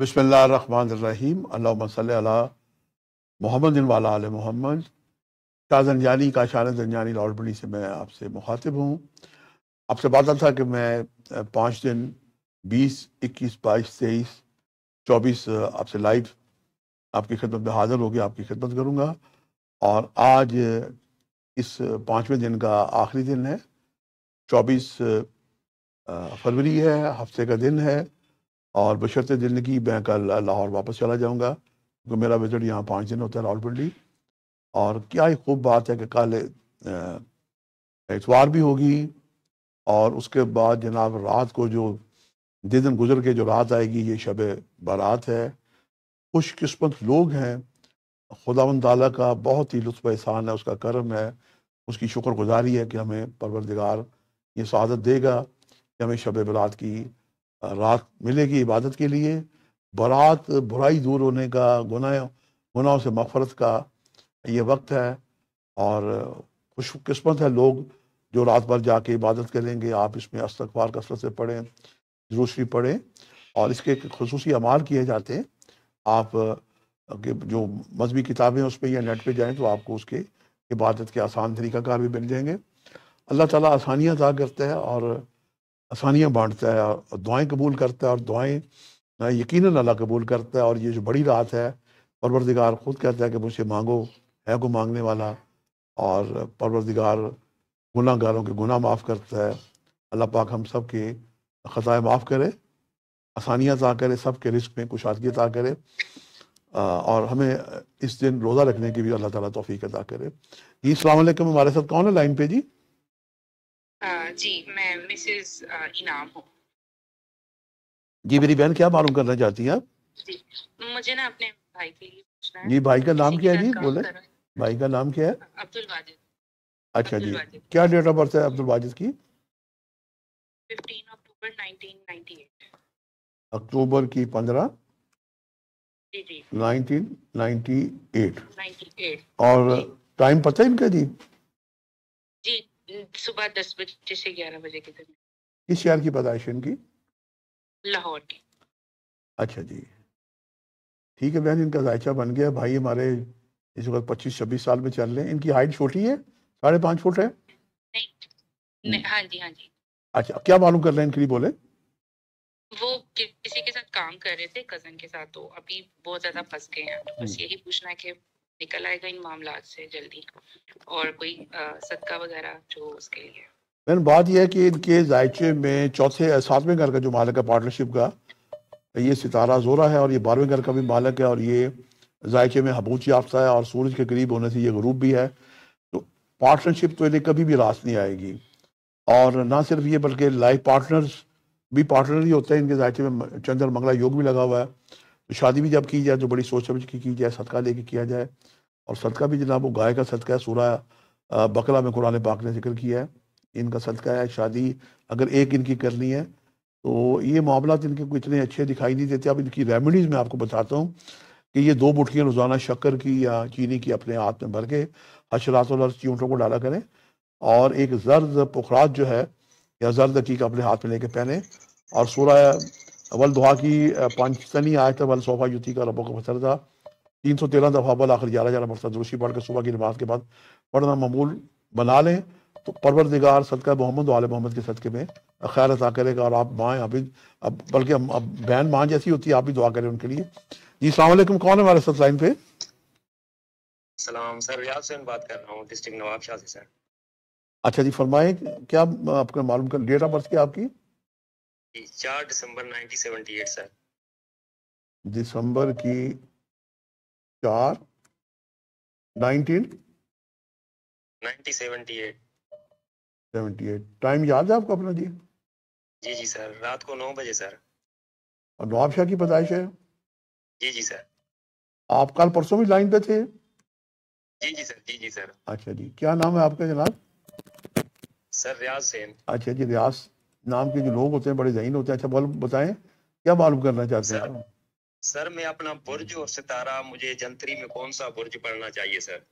बसमीम अल्ला मोहम्मद वाला आल मोहम्मद ताजनजानी का शान जनजानी लाहौरबड़ी से मैं आपसे मुखातिब हूँ आपसे बात था कि मैं पाँच दिन बीस इक्कीस बाईस तेईस चौबीस आपसे लाइव आपकी खिदमत में हाज़िर होकर आपकी खिदमत करूँगा और आज इस पाँचवें दिन का आखिरी दिन है चौबीस फरवरी है हफ्ते का दिन है और बशरत दिल की मैं कल लाहौर वापस चला जाऊँगा क्योंकि मेरा विजिट यहाँ पाँच दिन होता है रावलपिंडी और क्या ही खूब बात है कि कल इतवार भी होगी और उसके बाद जनाब रात को जो दिन दिन गुजर के जो रात आएगी ये शब बारात है खुशकस्मत लोग हैं खुदा तला का बहुत ही लुफ्फ एहसान है उसका करम है उसकी शुक्रगुजारी है कि हमें परवरदिगार ये शहादत देगा कि हमें शब बारात की रात मिलेगी इबादत के लिए बरात बुराई दूर होने का गुनाह गुनाहों से मफरत का ये वक्त है और खुशकस्मत है लोग जो रात भर जाके इबादत करेंगे आप इसमें अस्तकबार कसरत से पढ़ें जरूसरी पढ़ें और इसके खसूस अमाल किए जाते हैं आप के जो मजहबी किताबें उस पर या नेट पर जाएँ तो आपको उसके इबादत के आसान तरीक़ाकार भी मिल जाएंगे अल्लाह ताला आसानियाँ अदा करता है और आसानियाँ बांटता है और दुआएँ कबूल करता है और दुआएँ यकीन अल्लाह कबूल करता है और ये जो बड़ी रात है परवरदिगार ख़ुद कहता है कि मुझसे मांगो है को मांगने वाला और परवरदिगार गुनाहगारों के गुनाह माफ़ करता है अल्लाह पाक हम सब के ख़ताएँ माफ़ करे आसानियाँ अदा करे सब के रिस्क में कुशादगी अदा करे और हमें इस दिन रोज़ा रखने की भी अल्लाह ताला तौफीक अदा करे जी अलैक्म हमारे साथ कौन है लाइन पे जी जी मैं मिसेस इनाम uh, हूँ जी मेरी बहन क्या मालूम करना चाहती है आप जी मुझे ना अपने भाई के लिए पूछना है जी भाई का नाम क्या है जी बोले भाई का नाम क्या है अब्दुल वाजिद अच्छा जी क्या डेट ऑफ बर्थ है अब्दुल वाजिद की 15 अक्टूबर 1998 अक्टूबर की 15 जी जी 1998 98 और टाइम पता है इनका जी सुबह दस बजे से ग्यारह बजे के दरमियान किस शहर की पैदाइश इनकी लाहौर की अच्छा जी ठीक है बहन इनका जायचा बन गया भाई हमारे इस वक्त पच्चीस छब्बीस साल में चल रहे हैं इनकी हाइट छोटी है साढ़े पाँच फुट है नहीं, नहीं हाँ जी हाँ जी अच्छा क्या मालूम कर रहे हैं इनके लिए बोले वो किसी के साथ काम कर रहे थे कजन के साथ तो अभी बहुत ज्यादा फंस गए हैं तो बस हम्म। यही पूछना है कि निकल आएगा इन मामला से जल्दी और कोई सदका वगैरह जो उसके लिए मैम बात यह है कि इनके जायचे में चौथे सातवें घर का जो मालिक है पार्टनरशिप का ये सितारा जोरा है और ये बारहवें घर का भी मालिक है और ये जायचे में हबूच याफ्ता है और सूरज के करीब होने से ये गरूब भी है तो पार्टनरशिप तो इन्हें कभी भी रास नहीं आएगी और ना सिर्फ ये बल्कि लाइफ पार्टनर्स भी पार्टनर ही होते हैं इनके जायचे में चंद्र मंगला योग भी लगा हुआ है तो शादी भी जब की जाए जो तो बड़ी सोच समझ की की जाए सदका लेके किया जाए और सदका भी जनाब वो गाय का सदका है सूरा बकरा में कुरान पाक ने जिक्र किया है इनका सदका है शादी अगर एक इनकी करनी है तो ये मामला इनके को इतने अच्छे दिखाई नहीं देते अब इनकी रेमडीज मैं आपको बताता हूँ कि ये दो मुठियाँ रोज़ाना शक्कर की या चीनी की अपने हाथ में भर के हशरात और चींटों को डाला करें और एक जर्द पुखराज जो है या जर्द अकीक अपने हाथ में लेके पहने और सूर्य अवल दुआ की पांचतनी सनी आयत अवल सोफा युति का रबों का बसर था तीन सौ तेरह दफ़ा अवल आखिर ग्यारह ग्यारह मरसा जोशी पढ़ के सुबह की नमाज के बाद पढ़ना ममूल बना लें तो परवर निगार सदका मोहम्मद वाल मोहम्मद के सदक़े में खैर अदा करेगा और आप माएँ अभी अब बल्कि अब बहन माँ जैसी होती है आप भी दुआ करें उनके लिए जी सलामकुम कौन है हमारे साथ लाइन पे सलाम सर रियाज से बात कर रहा हूँ डिस्ट्रिक्ट शाह से सर अच्छा जी फरमाएं क्या आपका मालूम कर डेट ऑफ बर्थ क्या आपकी चार दिसंबर 1978 सर दिसंबर की चार 19 1978 78 टाइम याद है आपको अपना जी जी जी सर रात को नौ बजे सर और नवाबशाह की पैदाइश है जी जी सर आप कल परसों भी लाइन पे थे जी जी सर जी जी सर अच्छा जी क्या नाम है आपका जनाब सर रियाज सेन अच्छा जी रियाज नाम के जो लोग होते हैं बड़े जहीन होते हैं अच्छा बोल बताएं क्या मालूम करना चाहते हैं सर मैं अपना बुर्ज और सितारा मुझे जंतरी में कौन सा बुर्ज पढ़ना चाहिए सर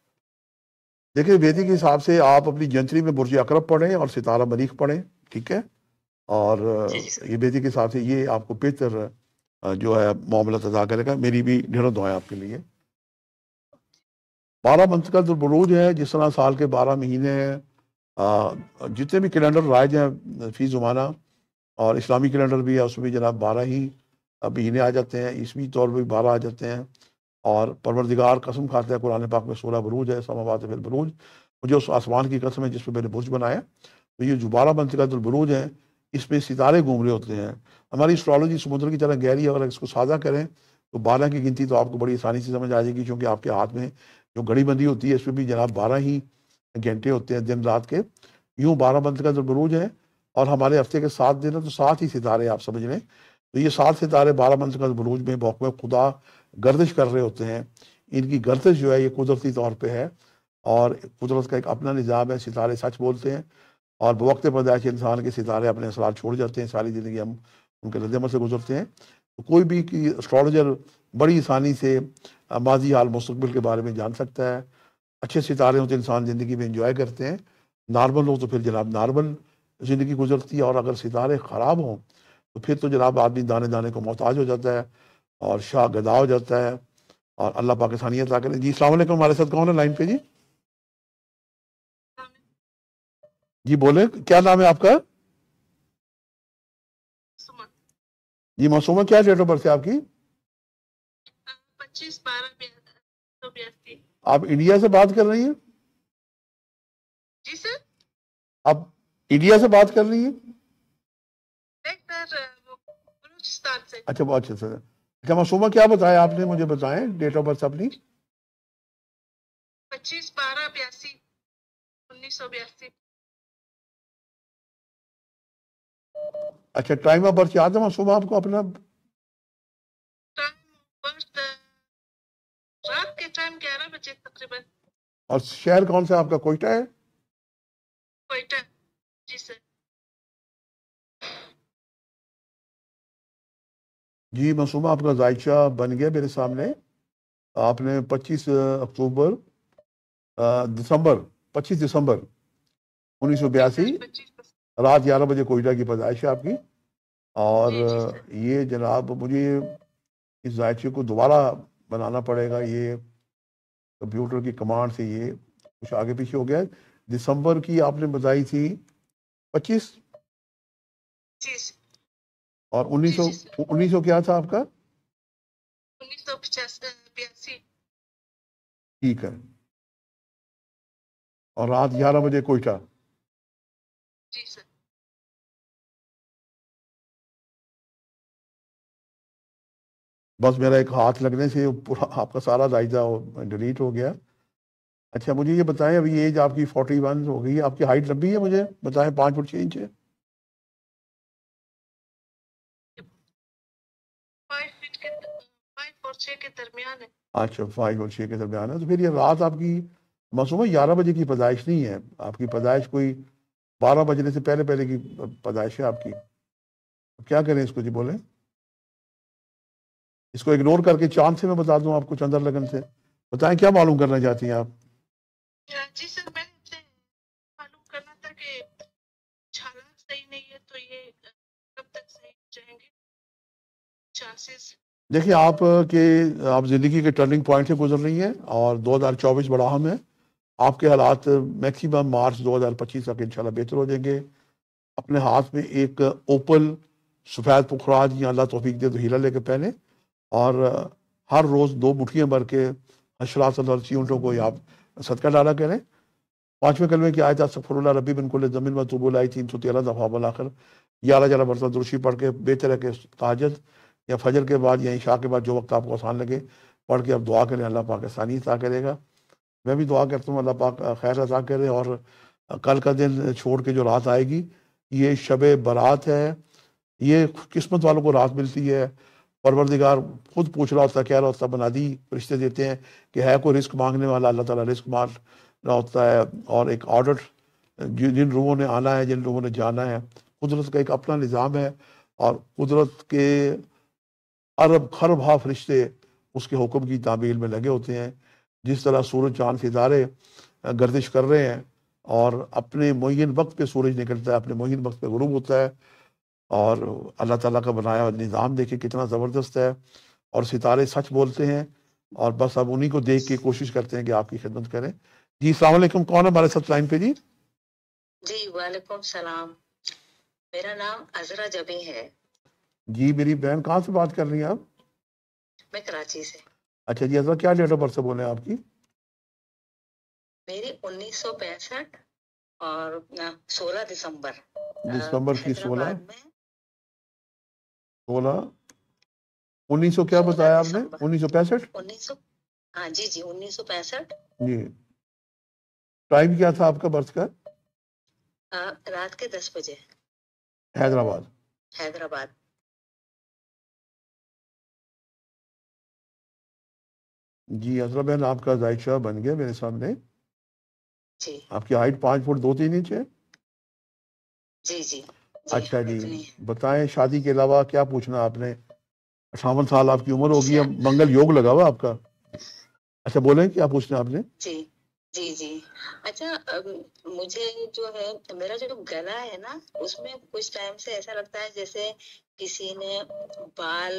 देखिए वेदी के हिसाब से आप अपनी जंतरी में बुर्ज अकरब पढ़ें और सितारा मरीख पढ़ें ठीक है और ये बेदी के हिसाब से ये आपको बेहतर जो है मामला अदा करेगा मेरी भी ढेरों दुआएं आपके लिए बारह मंथ का जो बरूज है जिस तरह साल के बारह महीने हैं जितने भी कैलेंडर राइज हैं फी ज़माना और इस्लामी कैलेंडर भी है उसमें जनाब बारह ही महीने आ जाते हैं ईस्वी तौर पर भी बारह आ जाते हैं और परवरदिगार कसम खाते हैं कुरान पाक में सोलह बरूज है आबाद फिर बरूज मुझे उस आसमान की कसम है जिस पर मैंने बुरज बनाया तो ये जो बारह बरूज है इस पर सितारे घूम रहे होते हैं हमारी स्ट्रॉलोजी समुद्र की तरह गहरी अगर इसको साझा करें तो बारह की गिनती तो आपको बड़ी आसानी से समझ आ जाएगी क्योंकि आपके हाथ में जो घड़ी बंदी होती है इसमें भी जनाब बारह ही घंटे होते हैं दिन रात के यूं बारह मंथ का जो बरूज है और हमारे हफ्ते के सात दिन है तो सात ही सितारे आप समझ लें तो ये सात सितारे बारह मंथ का बरूज में मौके खुदा गर्दिश कर रहे होते हैं इनकी गर्दिश जो है ये कुदरती तौर पर है और कुदरत का एक अपना निज़ाम है सितारे सच बोलते हैं और बवक्त पैदाइश इंसान के सितारे अपने असरार छोड़ जाते हैं सारी ज़िंदगी हम उनके रद्दमल से गुजरते हैं तो कोई भी एस्ट्रोलॉजर बड़ी आसानी से माजी हाल मुस्तबिल के बारे में जान सकता है अच्छे सितारे हों तो इंसान ज़िंदगी में इंजॉय करते हैं नॉर्मल हो तो फिर जनाब नॉर्मल ज़िंदगी गुजरती है और अगर सितारे ख़राब हों तो फिर तो जनाब आदमी दाने दाने को मोहताज हो जाता है और शाह गदा हो जाता है और अल्लाह पाकिस्तानी अदा करें जी अलैक्म हमारे साथ कौन है लाइन पे जी जी बोले क्या नाम है आपका जी मासूमा क्या डेट ऑफ बर्थ है आपकी आप इंडिया से बात कर रही हैं जी सर आप इंडिया से बात कर रही हैं अच्छा बहुत अच्छा सर अच्छा मासूमा क्या बताया आपने मुझे बताएं डेट ऑफ बर्थ अपनी पच्चीस बारह बयासी उन्नीस सौ बयासी अच्छा टाइम ऑफ बर्थ याद है मासूमा आपको अपना बजे तकरीबन और शहर कौन सा आपका कोयटा है कोयटा जी सर जी मसूमा आपका जायचा बन गया मेरे सामने आपने 25 अक्टूबर दिसंबर 25 दिसंबर उन्नीस सौ बयासी रात ग्यारह बजे कोयटा की पैदाइश है आपकी और ये जनाब मुझे इस जायचे को दोबारा बनाना पड़ेगा ये कंप्यूटर की कमांड से ये कुछ आगे पीछे हो गया दिसंबर की आपने बताई थी पच्चीस और उन्नीस सौ उन्नीस सौ क्या था आपका ठीक है और रात ग्यारह बजे कोयटा बस मेरा एक हाथ लगने से पूरा आपका सारा जायजा डिलीट हो गया अच्छा मुझे ये बताएं अभी एज आपकी फोर्टी वन हो गई आपकी हाइट लंबी है मुझे बताएं पाँच फुट छः इंच है अच्छा फाइव और छः के दरमियान है तो फिर ये रात आपकी मौसम ग्यारह बजे की पैदाइश नहीं है आपकी पैदाइश कोई बारह बजने से पहले पहले की पैदाइश है आपकी क्या करें इसको जी बोले इसको इग्नोर करके चांद से मैं बता दूं आपको चंद्र लगन से बताएं क्या मालूम करना चाहती हैं आप जी सर मैं मालूम करना था कि सही नहीं है तो ये कब तक सही जाएंगे देखिए आप के आप ज़िंदगी के टर्निंग पॉइंट से गुजर रही हैं और 2024 बड़ा अहम है आपके हालात मैक्सिमम मार्च 2025 तक इंशाल्लाह बेहतर हो जाएंगे अपने हाथ में एक ओपल सफ़ेद पुखराज या अल्लाह तोफीक दे तो हीरा लेके पहने और हर रोज़ दो मुठियाँ भर के हशरात और को आप सदका डाला करें पाँचवें कलमे की आयता सफरल रबी बिन कुल जमीन में तुबुल आई तीन सौ तेरह दफ़ा बलाकर ग्यारह ग्यारह बरसा दुरुशी पढ़ के बेहतर के ताजत या फजर के बाद या इशा के बाद जो वक्त आपको आसान लगे पढ़ के आप दुआ करें अल्लाह पाक आसानी अदा करेगा मैं भी दुआ करता हूँ अल्लाह पाक खैर अदा करे और कल का दिन छोड़ के जो रात आएगी ये शब बारात है ये किस्मत वालों को रात मिलती है परवरदिगार खुद पूछ रहा होता है कह रहा होता बनादी रिश्ते देते हैं कि है कोई रिस्क मांगने वाला अल्लाह ताला रिस्क मांग रहा होता है और एक ऑर्डर जिन लोगों ने आना है जिन लोगों ने जाना है कुदरत का एक अपना निज़ाम है और कुदरत के अरब खरब हाफ रिश्ते उसके हुक्म की तामील में लगे होते हैं जिस तरह सूरज चांद सितारे गर्दिश कर रहे हैं और अपने मुन वक्त पे सूरज निकलता है अपने मुन वक्त पे गुरूब होता है और अल्लाह ताला का बनाया निज़ाम देखे कितना ज़बरदस्त है और सितारे सच बोलते हैं और बस अब उन्हीं को देख के कोशिश करते हैं कि आपकी खिदमत करें जी सलामकुम कौन है हमारे साथ लाइन पे जी जी वालेकुम सलाम मेरा नाम अजरा जबी है जी मेरी बहन कहाँ से बात कर रही हैं आप मैं कराची से अच्छा जी अजरा क्या डेट ऑफ बर्थ से बोले आपकी मेरी उन्नीस सौ पैंसठ और सोलह दिसंबर दिसंबर की सोलह सोलह उन्नीस सौ क्या बताया आपने उन्नीस सौ पैंसठ उन्नीस सौ हाँ, जी जी उन्नीस सौ पैंसठ जी टाइम क्या था आपका बर्थ का रात के दस बजे हैदराबाद हैदराबाद जी असरा बहन आपका जायशा बन गया मेरे सामने जी आपकी हाइट पांच फुट दो तीन इंच है जी जी अच्छा जी बताएं शादी के अलावा क्या पूछना आपने अठावन साल आपकी उम्र होगी अब मंगल योग लगा हुआ आपका अच्छा बोले क्या पूछना आपने जी जी जी अच्छा मुझे जो है मेरा जो गला है ना उसमें कुछ टाइम से ऐसा लगता है जैसे किसी ने बाल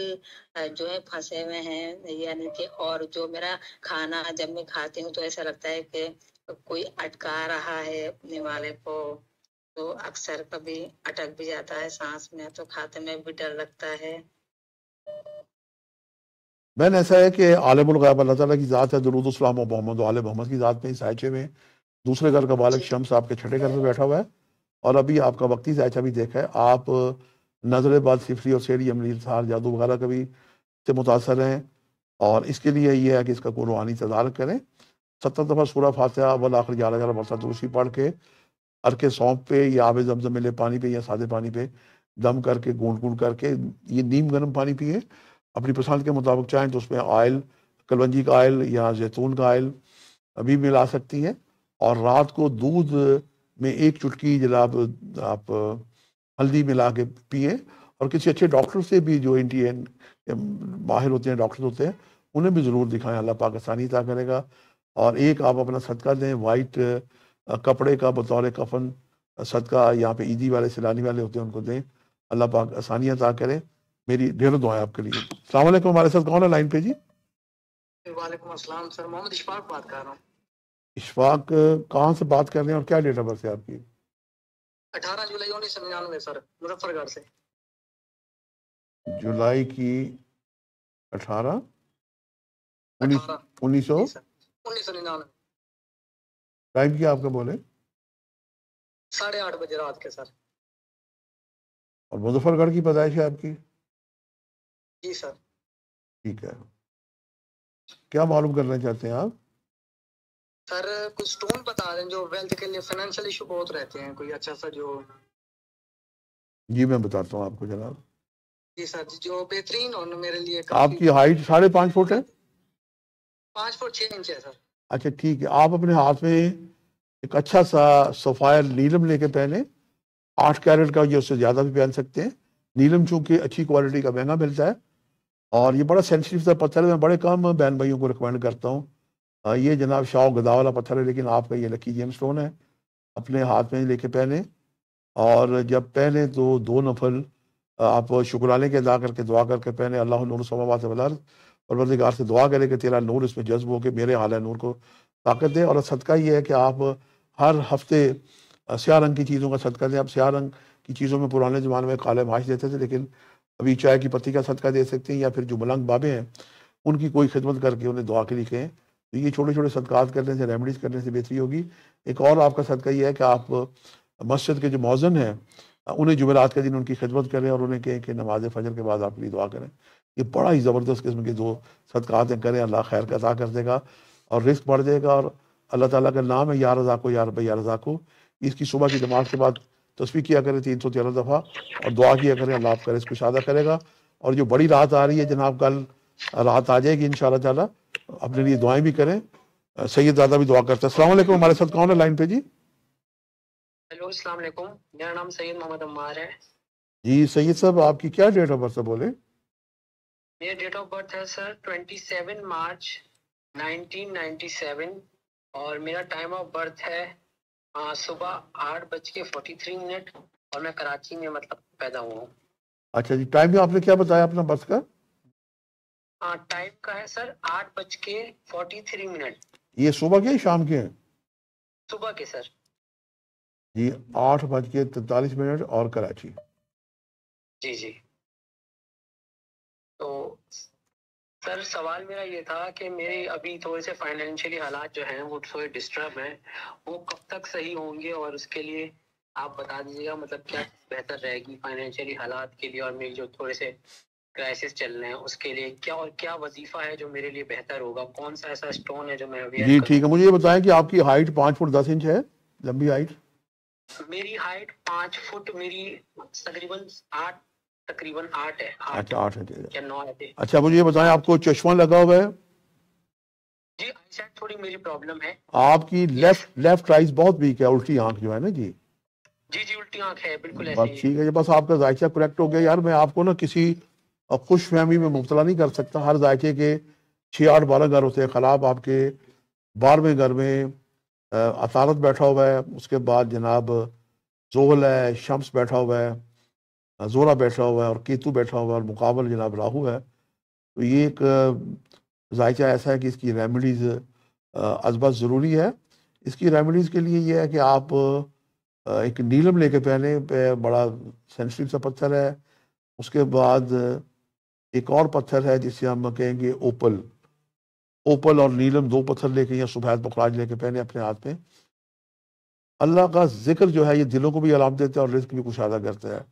जो है फंसे हुए हैं यानी कि और जो मेरा खाना जब मैं खाती हूँ तो ऐसा लगता है कि कोई अटका रहा है अपने वाले को तो अक्सर कभी अटक भी जाता है सांस में तो खाते में भी डर लगता है बहन ऐसा है कि आलमुल अल्लाह ताला की ज़ात है दरूद सलाम मोहम्मद आल मोहम्मद की ज़ात में इस सायचे में दूसरे घर का बालक शम्स आपके छठे घर में बैठा हुआ है और अभी आपका वक्ती सायचा भी देखा है आप नजर बाद सिफरी और शेरी अमली इसार जादू वगैरह का भी से मुतासर हैं और इसके लिए यह है कि इसका कुरानी तदारक करें सत्तर दफ़ा सूरा फातह वल आखिर ग्यारह ग्यारह बरसा तुलसी पढ़ के हर के सौंप पे या आबे जमजम मिले पानी पे या सादे पानी पे दम करके गूंद गूंद करके ये नीम गर्म पानी पिए अपनी पसंद के मुताबिक चाहें तो उसमें ऑयल कलवंजी का ऑयल या जैतून का ऑयल अभी मिला सकती हैं और रात को दूध में एक चुटकी जनाब आप हल्दी मिला के पिए और किसी अच्छे डॉक्टर से भी जो इंडियन माहिर होते हैं डॉक्टर होते हैं उन्हें भी ज़रूर दिखाएं अल्लाह पाकिस्तानी ता करेगा और एक आप अपना सदका दें वाइट कपड़े का बतौर कफन सदका यहाँ पे ईदी वाले सिलानी वाले होते हैं उनको दें अल्लाह पाक आसानियाँ ता करें मेरी ढेरों दुआएं आपके लिए सलाम हमारे साथ कौन है लाइन पे जी वालेकुम इशफाक कहाँ से बात कर रहे हैं और क्या डेट ऑफ बर्थ है आपकी अठारह जुलाई उन्नीस सौ निन्यानवे सर मुजफ्फरगढ़ से जुलाई की अठारह उन्नीस सौ उन्नीस सौ निन्यानवे टाइम क्या आपका बोले साढ़े आठ बजे रात के सर और मुजफ्फरगढ़ की पैदाइश है आपकी जी सर ठीक है क्या मालूम करना चाहते हैं आप सर कुछ स्टोन बता दें जो वेल्थ के लिए फाइनेंशियल इशू बहुत रहते हैं कोई अच्छा सा जो जी मैं बताता हूँ आपको जनाब जी सर जो बेहतरीन मेरे लिए आपकी हाइट साढ़े पाँच फुट है पाँच फुट छः इंच है सर अच्छा ठीक है आप अपने हाथ में एक अच्छा सा सफ़ायर नीलम लेके पहने आठ कैरेट का ये उससे ज़्यादा भी पहन सकते हैं नीलम चूँकि अच्छी क्वालिटी का महंगा मिलता है और ये बड़ा सेंसिटिव सा पत्थर है मैं बड़े कम बहन भाइयों को रिकमेंड करता हूँ ये जनाब शाह गदा वाला पत्थर है लेकिन आपका ये लकी जेम स्टोन है अपने हाथ में लेके पहने और जब पहने तो दो नफल आप शुक्राले के अदा करके दुआ करके पहने अल्लाह नूर समावत परवरदिगार से दुआ करें कि तेरा नूर इसमें जज्ब हो के मेरे आला नूर को ताकत दे और सदका ये है कि आप हर हफ्ते स्या रंग की चीज़ों का सदका दें आप स्याह रंग की चीज़ों में पुराने ज़माने में काले माश देते थे लेकिन अभी चाय की पत्ती का सदका दे सकते हैं या फिर जो मलंग बाबे हैं उनकी कोई खिदमत करके उन्हें दुआ के लिए कहें तो ये छोटे छोटे सदकात करने से रेमडीज़ करने से बेहतरी होगी एक और आपका सदका ये है कि आप मस्जिद के जो मौजन हैं उन्हें जुमेरात के दिन उनकी खिदमत करें और उन्हें कहें कि नमाज फ़जर के बाद आपके लिए दुआ करें ये बड़ा ही ज़बरदस्त किस्म के जो सदक़ातें करें अल्लाह खैर का अदा कर देगा और रिस्क बढ़ जाएगा और अल्लाह ताला का नाम है यार रज़ा को यार रब यार रज़ा को इसकी सुबह की जमात के बाद तस्वीर किया करें तीन सौ तेरह दफ़ा और दुआ किया करें अल्लाह आपका रिस्क शादा करेगा और जो बड़ी रात आ रही है जनाब कल रात आ जाएगी इन ताला अपने लिए दुआएं भी करें सैयद दादा भी दुआ करते हैं असलम हमारे साथ कौन है लाइन पे जी हेलो अस्सलाम वालेकुम मेरा नाम सैयद मोहम्मद अम्मार है जी सैयद साहब आपकी क्या डेट ऑफ बर्थ बोले मेरा डेट ऑफ बर्थ है सर 27 मार्च 1997 और मेरा टाइम ऑफ बर्थ है आ, सुबह आठ बज के फोर्टी मिनट और मैं कराची में मतलब पैदा हुआ हूँ अच्छा जी टाइम आपने क्या बताया अपना बस का हाँ टाइम का है सर आठ बज के फोर्टी थ्री मिनट ये सुबह के शाम के हैं सुबह के सर जी आठ बज के तैतालीस मिनट और कराची जी जी तो सर सवाल मेरा ये था कि मेरे अभी थोड़े से फाइनेंशियली हालात जो हैं वो थोड़े डिस्टर्ब हैं वो कब तक सही होंगे और उसके लिए आप बता दीजिएगा मतलब क्या बेहतर रहेगी फाइनेंशियली हालात के लिए और मेरे जो थोड़े से क्राइसिस चल रहे हैं उसके लिए क्या और क्या वजीफा है जो मेरे लिए बेहतर होगा कौन सा ऐसा स्टोन है जो मैं अभी जी ठीक है मुझे ये बताएं कि आपकी हाइट पांच फुट दस इंच है लंबी हाइट मेरी हाइट पांच फुट मेरी तकरीबन आठ तकरीबन आठ है आठ आठ है या नौ है अच्छा मुझे ये बताएं आपको चश्मा लगा हुआ है जी अच्छा थोड़ी मेरी प्रॉब्लम है आपकी लेफ्ट लेफ्ट राइज बहुत वीक है उल्टी आंख जो है ना जी जी जी उल्टी आंख है बिल्कुल बस ठीक है बस आपका जायचा करेक्ट हो गया यार मैं आपको ना किसी खुश फहमी में मुबतला नहीं कर सकता हर जायके के छः आठ बारह घर होते हैं खराब आपके बारहवें घर में अतारत बैठा हुआ है उसके बाद जनाब जोहल है शम्स बैठा हुआ है जोरा बैठा हुआ है और केतु बैठा हुआ है और मुकाबल जनाब राहु है तो ये एक जायचा ऐसा है कि इसकी रेमडीज़ अजबा ज़रूरी है इसकी रेमडीज़ के लिए यह है कि आप एक नीलम लेके पहने पे बड़ा सेंसिटिव सा पत्थर है उसके बाद एक और पत्थर है जिसे हम कहेंगे ओपल ओपल और नीलम दो पत्थर लेके या सुबहत बखराज लेके पहने अपने हाथ में अल्लाह का जिक्र जो है ये दिलों को भी आराम देता है और रिस्क भी कुछ अदा करता है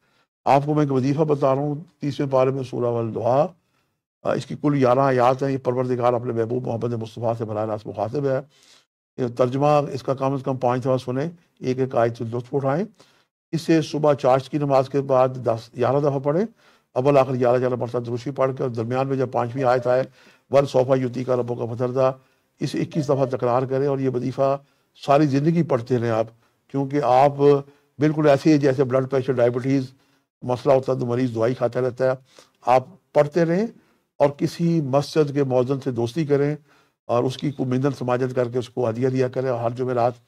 आपको मैं एक वजीफ़ा बता रहा हूँ तीसवें पारे में सूरा वाल दुआ इसकी कुल ग्यारह आयात हैं ये परवरदिगार अपने महबूब मोहम्मद मुस्तफ़ा से बरह रास्त मुखातिब है तर्जमा इसका कम अज़ कम पाँच दफ़ा सुने एक एक आयत से लुत्फ उठाएँ इससे सुबह चाश की नमाज के बाद दस ग्यारह दफ़ा पढ़ें अबल आखिर ग्यारह ग्यारह मरसा दुरुशी पढ़ कर दरमियान में जब पाँचवीं आयत आए वन सोफ़ा युति का रबों का फतरदा इसे इक्कीस दफ़ा तकरार करें और ये वजीफ़ा सारी ज़िंदगी पढ़ते रहें आप क्योंकि आप बिल्कुल ऐसे ही जैसे ब्लड प्रेशर डायबिटीज़ मसला होता है तो मरीज दवाई खाता रहता है आप पढ़ते रहें और किसी मस्जिद के मौजन से दोस्ती करें और उसकी को मिंदन समाजत करके उसको हदिया दिया करें और हर रात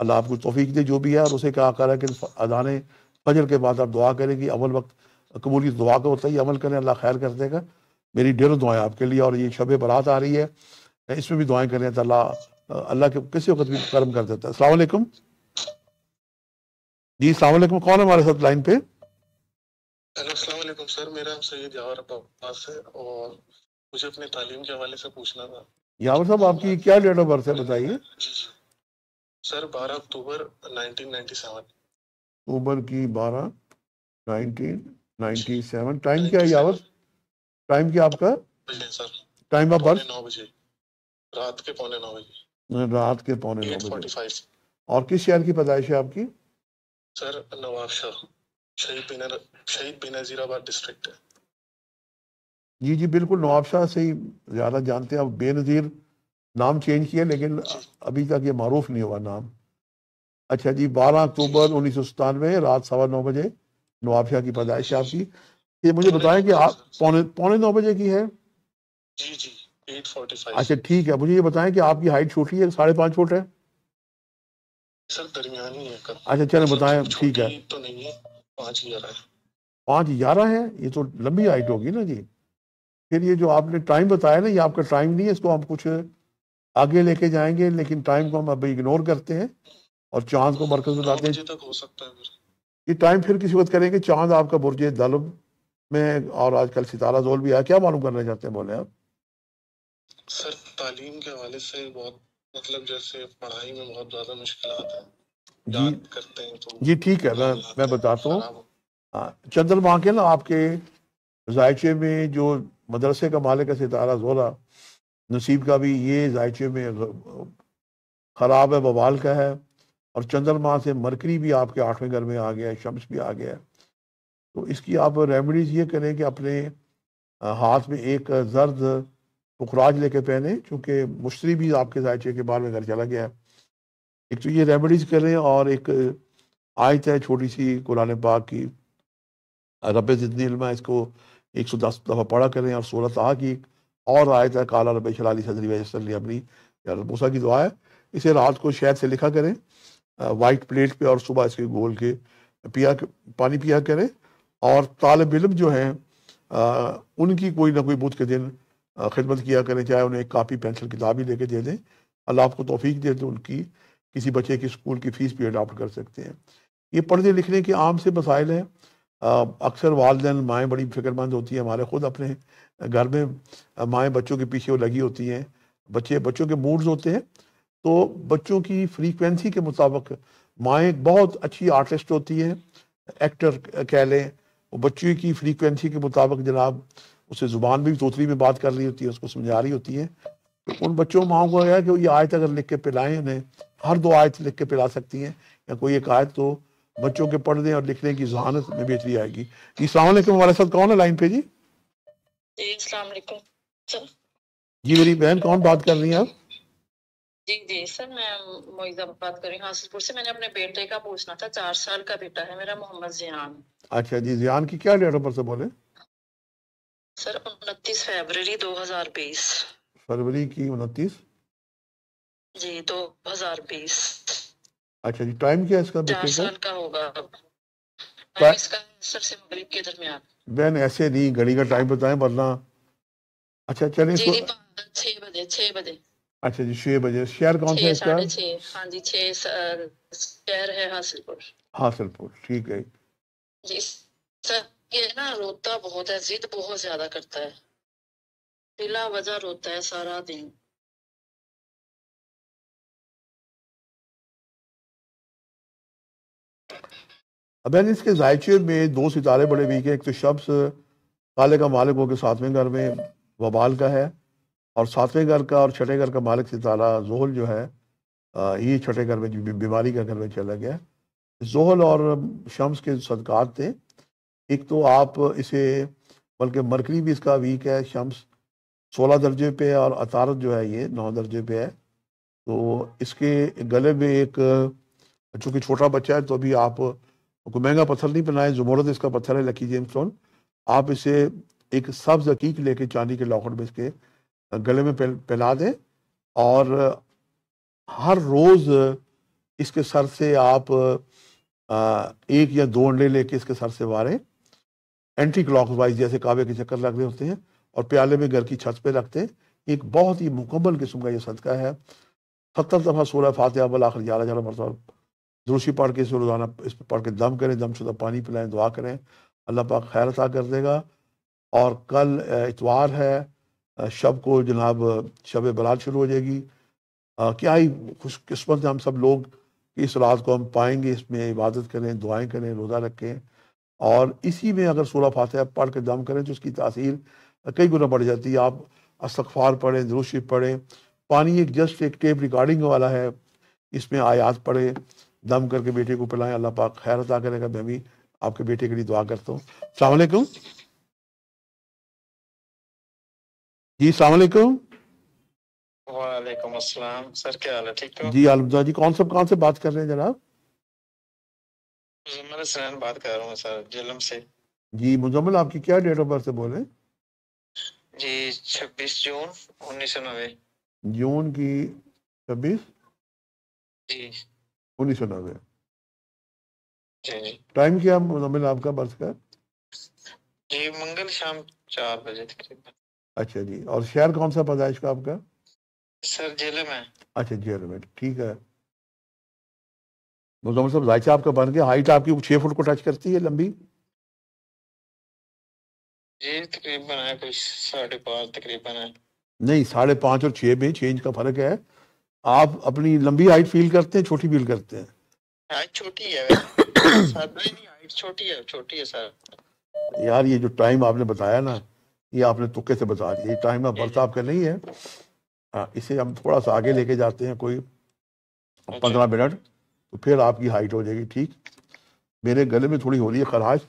अल्लाह आपको तोफीक दे जो भी है और उसे कहा करें कि अदान फजर के बाद आप दुआ करें कि अमल वक्त कबूली दुआ का होता है अमल करें अल्लाह खैर कर देगा मेरी ढेरों दुआएं आपके लिए और ये शब बरात आ रही है इसमें भी दुआएं करें तो अल्लाह अल्लाह के किसी वक्त भी कर्म कर देता है असल जी अलैक्म कौन है हमारे साथ लाइन पे हेलो अस्सलाम सर मेरा सैयद यावर अब्बास है और मुझे अपने तालीम के हवाले से पूछना था यावर साहब आपकी क्या डेट ऑफ बर्थ है बताइए सर 12 अक्टूबर 1997 अक्टूबर की 12 1997 टाइम क्या है यावर टाइम क्या आपका सर टाइम ऑफ बर्थ नौ बजे रात के पौने नौ बजे रात के पौने नौ बजे और किस शहर की पैदाइश है आपकी सर नवाबशाह शहीद बेनजीराबाद डिस्ट्रिक्ट है जी जी बिल्कुल नवाब शाह से ही ज़्यादा जानते हैं अब बेनज़ीर नाम चेंज किया लेकिन अभी तक ये मारूफ नहीं हुआ नाम अच्छा जी बारह अक्टूबर उन्नीस सौ सतानवे रात सवा नौ बजे नवाब शाह की पैदाइश आपकी ये मुझे बताएं कि आप पौने पौने नौ बजे की है जी जी 8:45 अच्छा ठीक है मुझे ये बताएं कि आपकी हाइट छोटी है साढ़े पाँच फुट है सर दरमियानी है अच्छा चलो बताएं ठीक है तो नहीं है पाँच ग्यारह है ये तो लंबी हाइट होगी ना जी फिर ये जो आपने टाइम बताया ना ये आपका टाइम नहीं है इसको हम कुछ आगे लेके जाएंगे लेकिन टाइम को हम अभी इग्नोर करते हैं और चांद को मरकज बनाते हैं तक हो सकता है ये टाइम फिर किसी वक्त करेंगे चांद आपका बुरज दलम में और आजकल सितारा जोल भी आया क्या मालूम करना चाहते हैं बोले आप सर तालीम के हवाले से बहुत मतलब जैसे पढ़ाई में बहुत ज़्यादा मुश्किल है जी तो जी ठीक है मैं मैं बताता हूँ हाँ, चंद्रमा के ना आपके जायचे में जो मदरसे का मालिक है सितारा जोरा नसीब का भी ये जायचे में ख़राब है बवाल का है और चंद्रमा से मरकरी भी आपके आठवें घर में आ गया है शम्स भी आ गया है तो इसकी आप रेमडीज़ ये करें कि अपने हाथ में एक जर्द पुखराज लेके पहने चूँकि मुश्तरी भी आपके जायचे के में घर चला गया है एक तो ये रेमेडीज करें और एक आयत है छोटी सी कुरान पाक की रब जितनी इल्मा इसको एक सौ दस दफ़ा पढ़ा करें और सोलह तहा की एक और आयत है काला रब शलाली सदरी वसली अपनी मूसा की दुआ है इसे रात को शहद से लिखा करें वाइट प्लेट पे और सुबह इसके गोल के पिया पानी पिया करें और तालब इलम जो हैं उनकी कोई ना कोई बुध के दिन खिदमत किया करें चाहे उन्हें एक कापी पेंसिल किताब ही लेके दे दें अल्लाह आपको तोफ़ी दे दें उनकी किसी बच्चे की स्कूल की फीस भी अडॉप्ट कर सकते हैं ये पढ़ने लिखने के आम से मसाइल हैं अक्सर वालदेन माएँ बड़ी फिक्रमंद होती हैं हमारे खुद अपने घर में माएँ बच्चों के पीछे वो लगी होती हैं बच्चे बच्चों के मूड्स होते हैं तो बच्चों की फ्रीक्वेंसी के मुताबिक माएँ बहुत अच्छी आर्टिस्ट होती हैं एक्टर कह लें बच्चों बच्चे की फ्रीक्वेंसी के मुताबिक जनाब उसे ज़ुबान भी तोतली में बात कर रही होती है उसको समझा रही होती है तो उन बच्चों माओ को यह कि ये आयत अगर लिख के पिलाएं उन्हें हर दो आयत लिख के पिला सकती हैं या कोई एक आयत तो बच्चों के पढ़ने और लिखने की जहानत में बेहतरी आएगी इस्लाम हमारे साथ कौन है लाइन पे जी जी मेरी बहन कौन बात कर रही है आप जी जी सर मैं मोइजा बात कर रही हूँ हासिलपुर से मैंने अपने बेटे का पूछना था चार साल का बेटा है मेरा मोहम्मद जियान अच्छा जी जियान की क्या डेट ऑफ से बोले सर उनतीस फरवरी दो हजार बीस फरवरी की उनतीस जी दो हजार बीस अच्छा जी टाइम क्या है इसका चार साल का होगा इसका असर से मगरिब के दरमियान बहन ऐसे नहीं घड़ी का टाइम बताएं वरना अच्छा चलिए जी छः बजे छः बजे अच्छा जी छः बजे शहर कौन सा है इसका हाँ जी छः शहर है हासिलपुर हासिलपुर ठीक है जी सर ये ना रोता बहुत है जिद बहुत ज्यादा करता है बिला वजह रोता है सारा दिन अबैन इसके जायचे में दो सितारे बड़े वीक हैं एक तो शब्स काले का मालिक हो के सातवें घर में वबाल का है और सातवें घर का और छठे घर का मालिक सितारा जोहल जो है ये छठे घर में बीमारी का घर में चला गया जोहल और शम्स के सदकार थे एक तो आप इसे बल्कि मरकरी भी इसका वीक है शम्स सोलह दर्जे पे है और अतारत जो है ये नौ दर्जे पे है तो इसके गले में एक चूँकि छोटा बच्चा है तो अभी आप कोई महंगा पत्थर नहीं बनाए जुमरद इसका पत्थर है लकी जेम स्टोन आप इसे एक सब्ज हकीक लेके चांदी के लॉकेट में इसके गले में पहला दें और हर रोज इसके सर से आप एक या दो अंडे लेके इसके सर से वारें एंटी क्लॉक वाइज जैसे कावे के चक्कर लग रहे होते हैं और प्याले में घर की छत पे रखते हैं एक बहुत ही मुकम्मल किस्म का यह सदका है सत्तर दफ़ा सोलह फातह बल आखिर ग्यारह ग्यारह मरतबा दूसरी पढ़ के इसे रोज़ाना इस पर पढ़ के दम करें दमशुदा पानी पिलाएं दुआ करें अल्लाह पाक खैर अता कर देगा और कल इतवार है शब को जनाब शब बरात शुरू हो जाएगी क्या ही खुशकस्मत हम सब लोग इस रात को हम पाएंगे इसमें इबादत करें दुआएं करें रोज़ा रखें और इसी में अगर सोलह फातह पढ़ के दम करें तो उसकी तासीर कई गुना बढ़ जाती है आप अस्तफ़ार पढ़ें दुरुशी पढ़ें पानी एक जस्ट एक टेप रिकॉर्डिंग वाला है इसमें आयात पढ़ें दम करके बेटे को पिलाएं अल्लाह पाक खैर अदा करेगा मैं भी आपके बेटे के लिए दुआ करता हूँ सलामकुम जी सलामकुम वालेकुम अस्सलाम सर क्या हाल है ठीक हो जी अलमदा जी कौन सब कौन से बात कर रहे हैं जनाब जुम्मन बात कर रहा हूँ सर जिलम से जी मुजम्मल आपकी क्या डेट ऑफ बर्थ से बोले जी छब्बीस जून उन्नीस सौ नब्बे जून की छब्बीस जी उन्नीस सौ नब्बे टाइम क्या आपका बर्थ का जी मंगल शाम चार बजे तकरीबन अच्छा जी और शहर कौन सा पैदाइश का आपका सर अच्छा ठीक है साहब जायचा आपका बन गया हाइट आपकी फुट को टच करती है लंबी तकरीबन है कोई साढ़े पाँच तकरीबन है नहीं साढ़े पाँच और छः में चेंज का फर्क है आप अपनी लंबी हाइट फील करते हैं छोटी फील करते हैं हाइट छोटी है छोटी है छोटी है सर यार ये जो टाइम आपने बताया ना ये आपने तुक्के से बता दिया ये टाइम आप बरसा आपका नहीं है आ, हाँ, इसे हम थोड़ा सा आगे लेके जाते हैं कोई पंद्रह मिनट तो फिर आपकी हाइट हो जाएगी ठीक मेरे गले में थोड़ी हो रही है खराश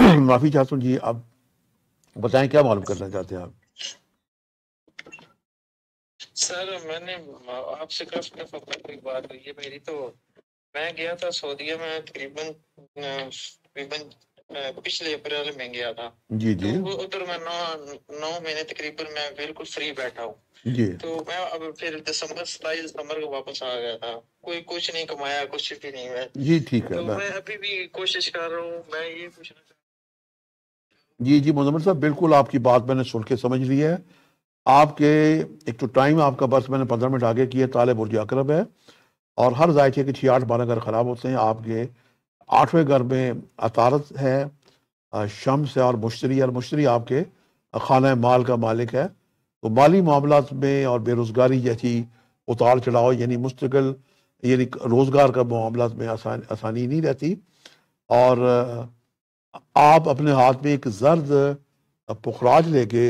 माफ़ी चाहता हूँ जी आप बताएं क्या मालूम करना चाहते हैं आप सर मैंने आपसे काफी दफा बात हुई है मेरी तो मैं गया था सऊदीया में तकरीबन तकरीबन पिछले अप्रैल में गया था जी जी तो उधर मैं नौ नौ महीने तकरीबन मैं बिल्कुल फ्री बैठा हूँ तो मैं अब फिर दिसंबर सताईस दिसंबर को वापस आ गया था कोई कुछ नहीं कमाया कुछ भी नहीं हुआ जी ठीक है तो मैं अभी भी कोशिश कर रहा हूँ मैं ये पूछना जी जी मुजम्मर साहब बिल्कुल आपकी बात मैंने सुन के समझ ली है आपके एक तो टाइम आपका बस मैंने पंद्रह मिनट आगे किया ताले बुर्ज अकरब है और हर जायके के आठ बारह घर ख़राब होते हैं आपके आठवें घर में अतारत है शम्स है और मुश्तरी और मुश्तरी आपके खाना माल का मालिक है तो माली मामला में और बेरोज़गारी जैसी उतार चढ़ाव यानी मुस्तकिल यानी रोज़गार का मामला में आसान आसानी नहीं रहती और आप अपने हाथ में एक जर्द पुखराज लेके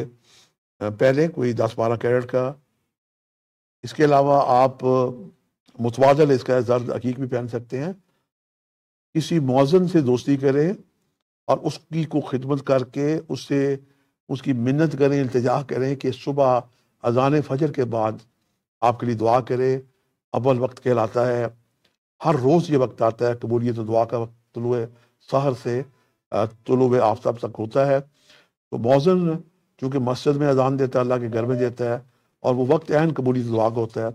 पहले कोई दस बारह कैरेट का इसके अलावा आप मुतवाजल इसका जर्द अकीक भी पहन सकते हैं किसी मौजन से दोस्ती करें और उसकी को खिदमत करके उससे उसकी मिन्नत करें इल्तजा करें कि सुबह अजान फजर के बाद आपके लिए दुआ करें अव्वल वक्त कहलाता है हर रोज़ ये वक्त आता है कबूलियत तो दुआ का वक्त तुलु सहर से तुलु आफ्ताब तक होता है तो मौजन क्योंकि मस्जिद में अजान देता है अल्लाह के घर में देता है और वो वक्त एन कबूली दुआ का होता है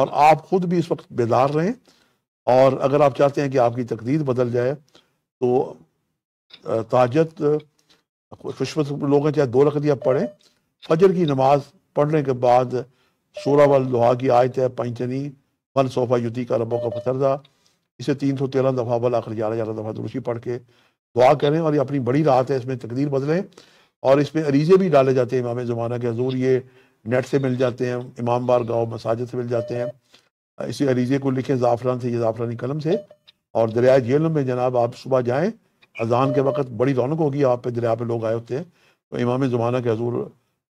और आप ख़ुद भी इस वक्त बेदार रहें और अगर आप चाहते हैं कि आपकी तकदीर बदल जाए तो ताजत खुशबत लोग हैं चाहे दो रखत दिया पढ़ें फजर की नमाज पढ़ने के बाद सूरा वाल दुहा की आयत है पंचनी वन सोफा युति का रबों का फतरदा इसे तीन सौ तेरह दफ़ा वाल आखिर ग्यारह ग्यारह दफ़ा दुरुशी पढ़ के दुआ करें और ये अपनी बड़ी राहत है इसमें तकदीर बदलें और इस अरीज़े भी डाले जाते हैं इमाम ज़माना के हजूर ये नेट से मिल जाते हैं इमाम बार गाँव मसाजिद से मिल जाते हैं इसी अरीज़े को लिखें ज़ाफ़रान से ये ज़ाफ़रानी कलम से और दरिया झेल में जनाब आप सुबह जाएँ अजान के वक्त बड़ी रौनक होगी आप पे दरिया पे लोग आए होते हैं तो इमाम ज़माना के हजूर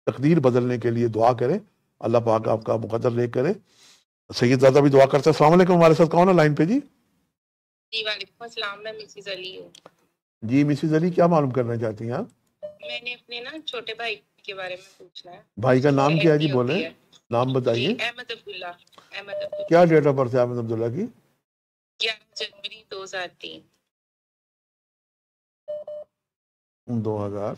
तकदीर बदलने के लिए दुआ करें अल्लाह पाक आपका मुकदर ले करे सैयद दादा भी दुआ करते हैं अलैक्म हमारे साथ कौन है लाइन पे जी जी मिसेज जी अली क्या मालूम करना चाहती हैं आप मैंने अपने ना छोटे भाई के बारे में पूछना है भाई का नाम क्या है जी बोले नाम बताइए अहमद अब्दुल्ला अहमद क्या डेट ऑफ बर्थ है अहमद अब्दुल्ला की क्या जनवरी दो हजार तीन दो हजार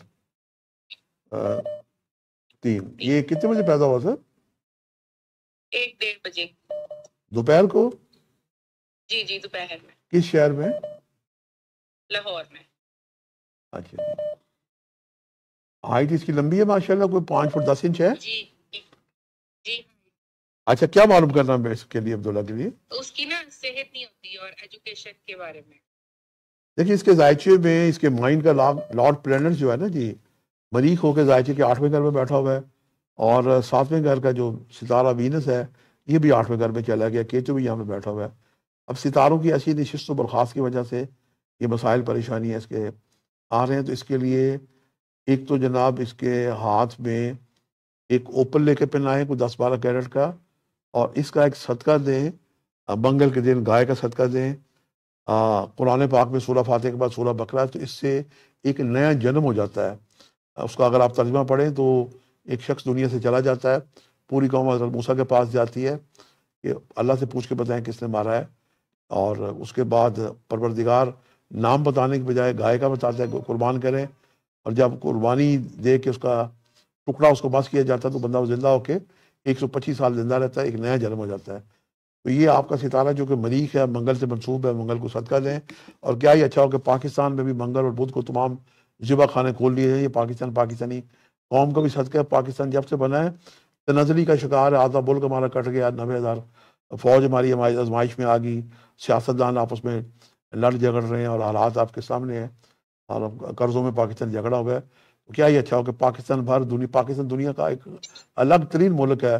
तीन ये कितने बजे पैदा हुआ सर एक डेढ़ बजे दोपहर को जी जी दोपहर में किस शहर में लाहौर में अच्छा हाइट इसकी लंबी है माशाल्लाह कोई पांच फुट दस इंच है जी, जी। अच्छा क्या मालूम करना है इसके लिए अब्दुल्ला के लिए उसकी ना सेहत नहीं होती और एजुकेशन के बारे में देखिए इसके जायचे में इसके माइंड का लॉर्ड प्लेनर जो है ना जी मरीख होकर जायचे के आठवें घर में बैठा हुआ है और सातवें घर का जो सितारा वीनस है ये भी आठवें घर में चला गया केतु भी यहाँ पे बैठा हुआ है अब सितारों की ऐसी नशस्त बर्खास्त की वजह से ये मसाइल परेशानी है इसके आ रहे हैं तो इसके लिए एक तो जनाब इसके हाथ में एक ओपन लेके पहनाएं कोई दस बारह कैरेट का और इसका एक सदका दें मंगल के दिन गाय का सदका दें कुरान पाक में सोलह फाते के बाद सोलह बकरा तो इससे एक नया जन्म हो जाता है उसका अगर आप तर्जमा पढ़ें तो एक शख्स दुनिया से चला जाता है पूरी कौम हजरत मूसा के पास जाती है कि अल्लाह से पूछ के बताएं किसने मारा है और उसके बाद परवरदिगार नाम बताने के बजाय गाय का बताता है कुर्बान करें और जब कुर्बानी दे के उसका टुकड़ा उसको बस किया जाता है तो बंदा जिंदा होके एक सौ पच्चीस साल जिंदा रहता है एक नया जन्म हो जाता है तो ये आपका सितारा जो कि मरीख है मंगल से मनसूब है मंगल को सदका दें और क्या ही अच्छा हो कि पाकिस्तान में भी मंगल और बुद्ध को तमाम जिबा खाने खोल लिए हैं ये पाकिस्तान पाकिस्तानी कौम का भी सदका है पाकिस्तान जब से बना है तो नजरी का शिकार है आधा मुल्क हमारा कट गया नबे हज़ार फौज हमारी आजमाइश में आ गई सियासतदान आपस में लड़ झगड़ रहे हैं और हालात आपके सामने हैं और कर्जों में पाकिस्तान झगड़ा हुआ है तो क्या ही अच्छा हो कि पाकिस्तान भर दुनिया पाकिस्तान दुनिया का एक अलग तरीन मुल्क है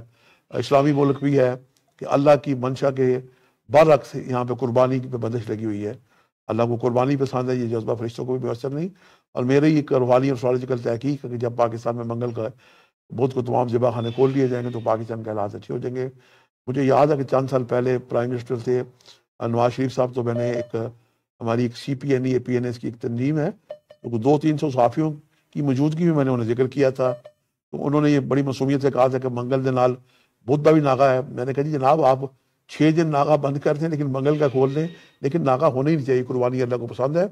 इस्लामी मुल्क भी है कि अल्लाह की मंशा के बरक्स यहाँ पर कुरबानी पे बंदिश लगी हुई है अल्लाह को कुरबानी पसंद है ये जज्बा फरिश्तों को भी बेअसर नहीं और मेरे ये करवानी और सोलॉजिकल तहकीक है कि जब पाकिस्तान में मंगल का बुद्ध को तमाम जबा खाने खोल दिए जाएंगे तो पाकिस्तान के हालात अच्छे हो जाएंगे मुझे याद है कि चंद साल पहले प्राइम मिनिस्टर थे नवाज शरीफ साहब तो मैंने एक हमारी एक C P N E A P N S की एक तंजीम है तो दो तीन सौ सहाफ़ियों की मौजूदगी में मैंने उन्हें जिक्र किया था तो उन्होंने ये बड़ी मसूमियत से कहा था कि मंगल के नाल बुद्ध का भी नागा है मैंने कहा जी जनाब आप छः दिन नागा बंद कर दें लेकिन मंगल का खोल दें लेकिन नागा होना ही नहीं चाहिए कुर्बानी अल्लाह को पसंद है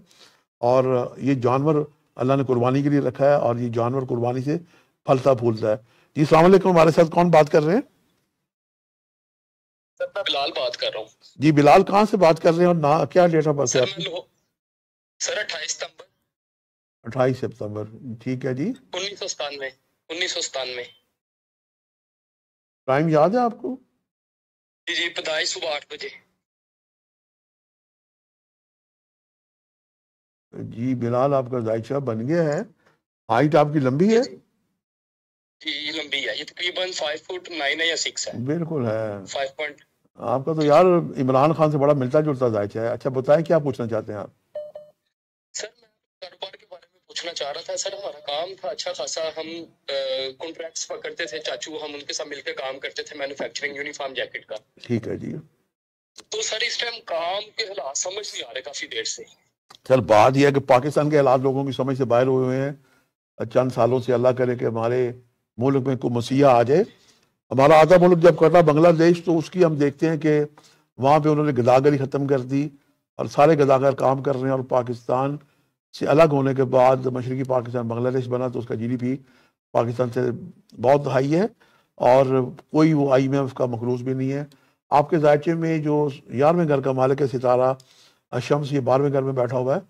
और ये जानवर अल्लाह ने कुर्बानी के लिए रखा है और ये जानवर कुर्बानी से फलता फूलता है जी अलैक्म हमारे साथ कौन बात कर रहे हैं सर मैं बिलाल बात कर रहा हूँ जी बिलाल कहाँ से बात कर रहे हैं और ना क्या डेट ऑफ बर्थ है आपकी सर अट्ठाईस सितंबर अट्ठाईस सितंबर ठीक है जी उन्नीस सौ सतानवे उन्नीस सौ सतानवे टाइम याद है आपको जी जी पैदाइश सुबह आठ बजे जी बिलाल आपका जायचा बन गया है हाइट आपकी लंबी है जी लंबी है ये तकरीबन फाइव फुट नाइन है या सिक्स है बिल्कुल है फाइव पॉइंट आपका तो यार इमरान खान से बड़ा मिलता जुलता जायचा है अच्छा बताएं क्या पूछना चाहते हैं आप सर मैं कारोबार के बारे में पूछना चाह रहा था सर हमारा काम था अच्छा खासा हम कॉन्ट्रैक्ट्स पकड़ते थे चाचू हम उनके साथ मिलकर काम करते थे मैन्युफैक्चरिंग यूनिफॉर्म जैकेट का ठीक है जी तो सर इस टाइम काम के हालात समझ नहीं आ रहे काफी देर से सर बात यह है कि पाकिस्तान के हालात लोगों की समझ से बाहर हुए हुए हैं चंद सालों से अल्लाह करे कि हमारे मुल्क में कोई मसीहा आ जाए हमारा आधा मुल्क जब कर रहा बांग्लादेश तो उसकी हम देखते हैं कि वहाँ पे उन्होंने गदागरी ख़त्म कर दी और सारे गदागर काम कर रहे हैं और पाकिस्तान से अलग होने के बाद मशरकी पाकिस्तान बांग्लादेश बना तो उसका जीडीपी पाकिस्तान से बहुत हाई है और कोई वो आई एम का मखलूस भी नहीं है आपके जायचे में जो ग्यारहवें घर का मालिक है सितारा अशम्स ये बारहवें घर में बैठा हुआ है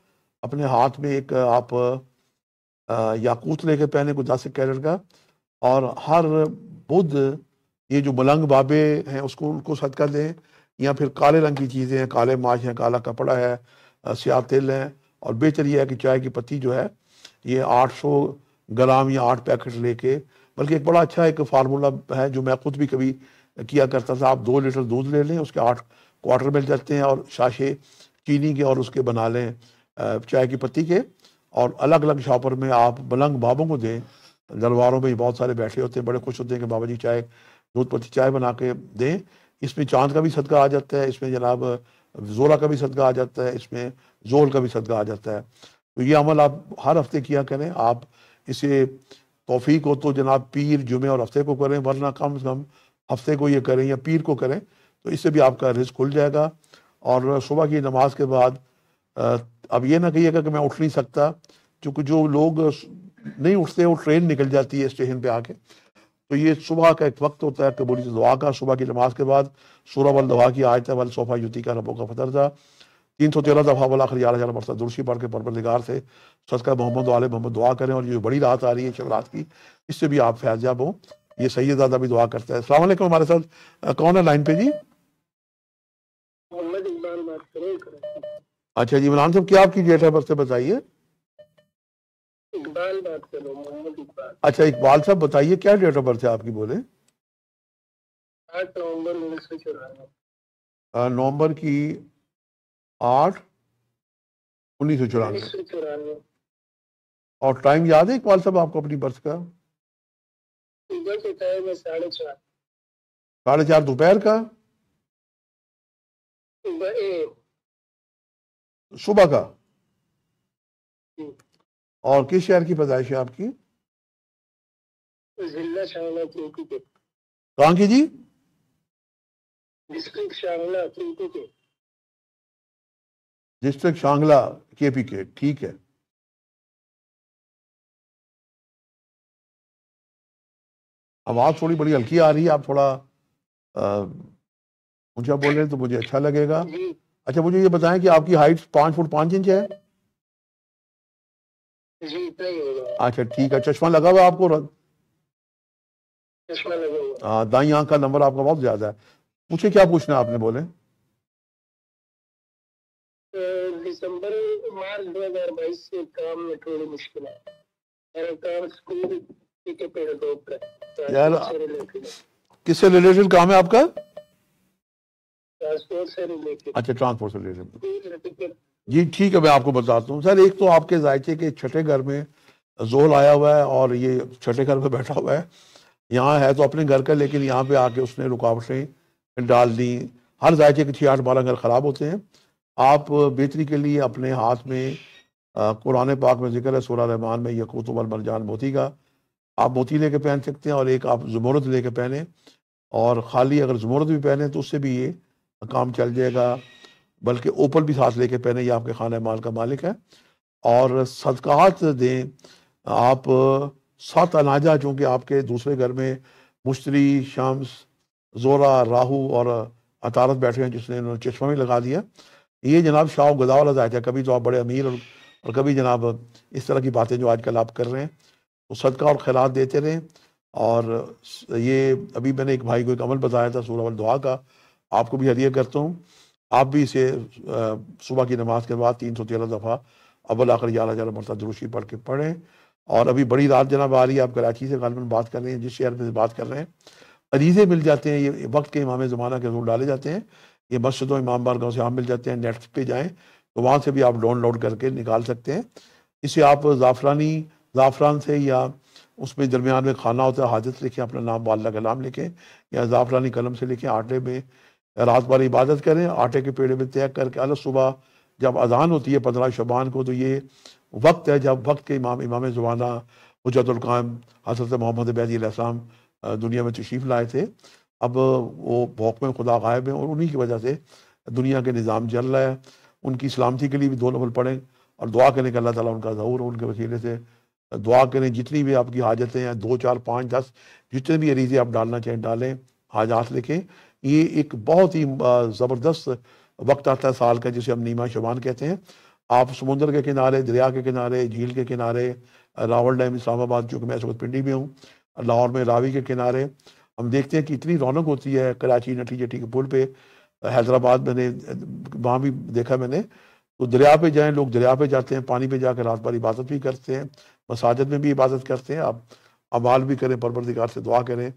अपने हाथ में एक आप याकूत लेके पहने कुछ दस कैरेट का और हर बुध ये जो मलंग बाबे हैं उसको उनको सदका दें या फिर काले रंग की चीज़ें हैं काले माश हैं काला कपड़ा है स्याह तेल हैं और बेहतर यह है कि चाय की पत्ती जो है ये 800 ग्राम या आठ पैकेट लेके बल्कि एक बड़ा अच्छा एक फार्मूला है जो मैं खुद भी कभी किया करता था आप दो लीटर दूध ले लें उसके आठ क्वार्टर मिल जाते हैं और शाशे चीनी के और उसके बना लें चाय की पत्ती के और अलग अलग शॉपर में आप मलंग बाबों को दें दरबारों में बहुत सारे बैठे होते हैं बड़े खुश होते हैं कि बाबा जी चाय दूध पत्ती चाय बना के दें इसमें चांद का भी सदका आ जाता है इसमें जनाब जोरा का भी सदका आ जाता है इसमें जोल का भी सदका आ जाता है तो ये अमल आप हर हफ्ते किया करें आप इसे तोफ़ी को तो जनाब पीर जुमे और हफ्ते को करें वरना कम से कम हफ्ते को ये करें या पीर को करें तो इससे भी आपका रिस्क खुल जाएगा और सुबह की नमाज के बाद अब ये ना कहिएगा कि मैं उठ नहीं सकता क्योंकि जो लोग नहीं उठते वो ट्रेन निकल जाती है स्टेशन पे आके तो ये सुबह का एक वक्त होता है कबूली दुआ का सुबह की नमाज के बाद सूरह वल दवा की आयत वल सोफा युति का रबों का फतर था तीन सौ तेरह दफ़ा वाला खरी आला मरसा दुरुस्ती पढ़ के निगार से सदका मोहम्मद वाले मोहम्मद दुआ करें और ये बड़ी रात आ रही है शिवरात की इससे भी आप फैजयाब हो ये सही दादा भी दुआ करते हैं असला हमारे साथ कौन है लाइन पे जी अच्छा जी इमरान साहब क्या आपकी डेट है बस से बताइए इकबाल बात कर रहा हूँ मोहम्मद इकबाल अच्छा इकबाल साहब बताइए क्या डेट ऑफ बर्थ है आपकी बोले आठ नवंबर उन्नीस सौ चौरानवे नवंबर की आठ उन्नीस सौ चौरानवे और टाइम याद है इकबाल साहब आपको अपनी बर्थ का साढ़े चार दोपहर का सुबह का और किस शहर की पैदाइश है आपकी कहाँ की जी डिस्ट्रिक्ट शांगला के पी के ठीक है आवाज थोड़ी बड़ी हल्की आ रही है आप थोड़ा ऊंचा बोल रहे तो मुझे अच्छा लगेगा अच्छा मुझे ये बताएं कि आपकी हाइट पांच फुट पांच इंच है अच्छा ठीक है चश्मा लगा हुआ आपको हाँ दाई आंख का नंबर आपका बहुत ज्यादा है पूछे क्या पूछना है आपने बोले दिसंबर मार्च 2022 से काम में थोड़ी मुश्किल है काम स्कूल के पेड़ का यार किससे रिलेटेड काम है आपका ट्रांसपोर्ट से रिलेटेड अच्छा ट्रांसपोर्ट से रिलेटेड जी ठीक है मैं आपको बताता हूँ सर एक तो आपके जायचे के छठे घर में जोल आया हुआ है और ये छठे घर में बैठा हुआ है यहाँ है तो अपने घर का लेकिन यहाँ पे आके उसने रुकावटें डाल दी हर जायचे के छः आठ बारह घर ख़राब होते हैं आप बेहतरी के लिए अपने हाथ में कुरान पाक में जिक्र है सोलह रहमान में यकूत उमर मरजान मोती का आप मोती लेके पहन सकते हैं और एक आप जमूरत लेके पहने और ख़ाली अगर जमूरत भी पहने तो उससे भी ये काम चल जाएगा बल्कि ओपल भी साथ लेके पहने ये आपके खाना माल का मालिक है और सदकात दें आप सात अनाजा जो कि आपके दूसरे घर में मुश्तरी शम्स जोरा राहू और अतारत बैठे हैं जिसने इन्होंने चश्मा भी लगा दिया ये जनाब शाह गदा वाला जायका कभी तो आप बड़े अमीर और, और कभी जनाब इस तरह की बातें जो आजकल आप कर रहे हैं तो सदका और खैरात देते रहें और ये अभी मैंने एक भाई को एक अमल बताया था सूरह दुआ का आपको भी हदिया करता हूँ आप भी इसे सुबह की नमाज के बाद तीन सौ तेरह दफ़ा अव्वल आकर या जरा मरता दुरुशी पढ़ के पढ़ें और अभी बड़ी रात जनाब आ रही है आप कराची से गालबन बात कर रहे हैं जिस शहर में से बात कर रहे हैं अजीजें मिल जाते हैं ये वक्त के इमाम ज़माना के जोर डाले जाते हैं ये मस्जिदों इमाम बार गाँव से आम मिल जाते हैं नेट पर जाएँ तो वहाँ से भी आप डाउनलोड करके निकाल सकते हैं इसे आप ज़ाफ़रानी ज़ाफ़रान से या उसमें दरमियान में खाना होता है हाजत लिखें अपना नाम वाला का लिखें या ज़ाफ़रानी कलम से लिखें आटे में रात भर इबादत करें आटे के पेड़े में तय करके अलग सुबह जब अजान होती है पंद्रह शबान को तो ये वक्त है जब वक्त के इमाम इमाम ज़माना हजतुल्काम हजरत मोहम्मद बैदीम दुनिया में तशीफ लाए थे अब वो भौक में खुदा गायब हैं और उन्हीं की वजह से दुनिया के निज़ाम जल रहा है उनकी सलामती के लिए भी दो नफल पढ़ें और दुआ करें कि अल्लाह ताला उनका ज़हूर उनके वसीले से दुआ करें जितनी भी आपकी हाजतें हैं दो चार पाँच दस जितने भी अरीज़े आप डालना चाहें डालें हाजात लिखें ये एक बहुत ही ज़बरदस्त वक्त आता है साल का जिसे हम नीमा शबान कहते हैं आप समुंदर के किनारे दरिया के किनारे झील के किनारे रावल डैम इस्लामाबाद जो कि मैं इस वक्त पिंडी में हूँ लाहौर में रावी के किनारे हम देखते हैं कि इतनी रौनक होती है कराची नटी जटी के पुल पे हैदराबाद मैंने वहाँ भी देखा मैंने तो दरिया पे जाएं लोग दरिया पे जाते हैं पानी पे जाकर रात भर इबादत भी करते हैं मसाजत में भी इबादत करते हैं आप अमाल भी करें परवरदिकार से दुआ करें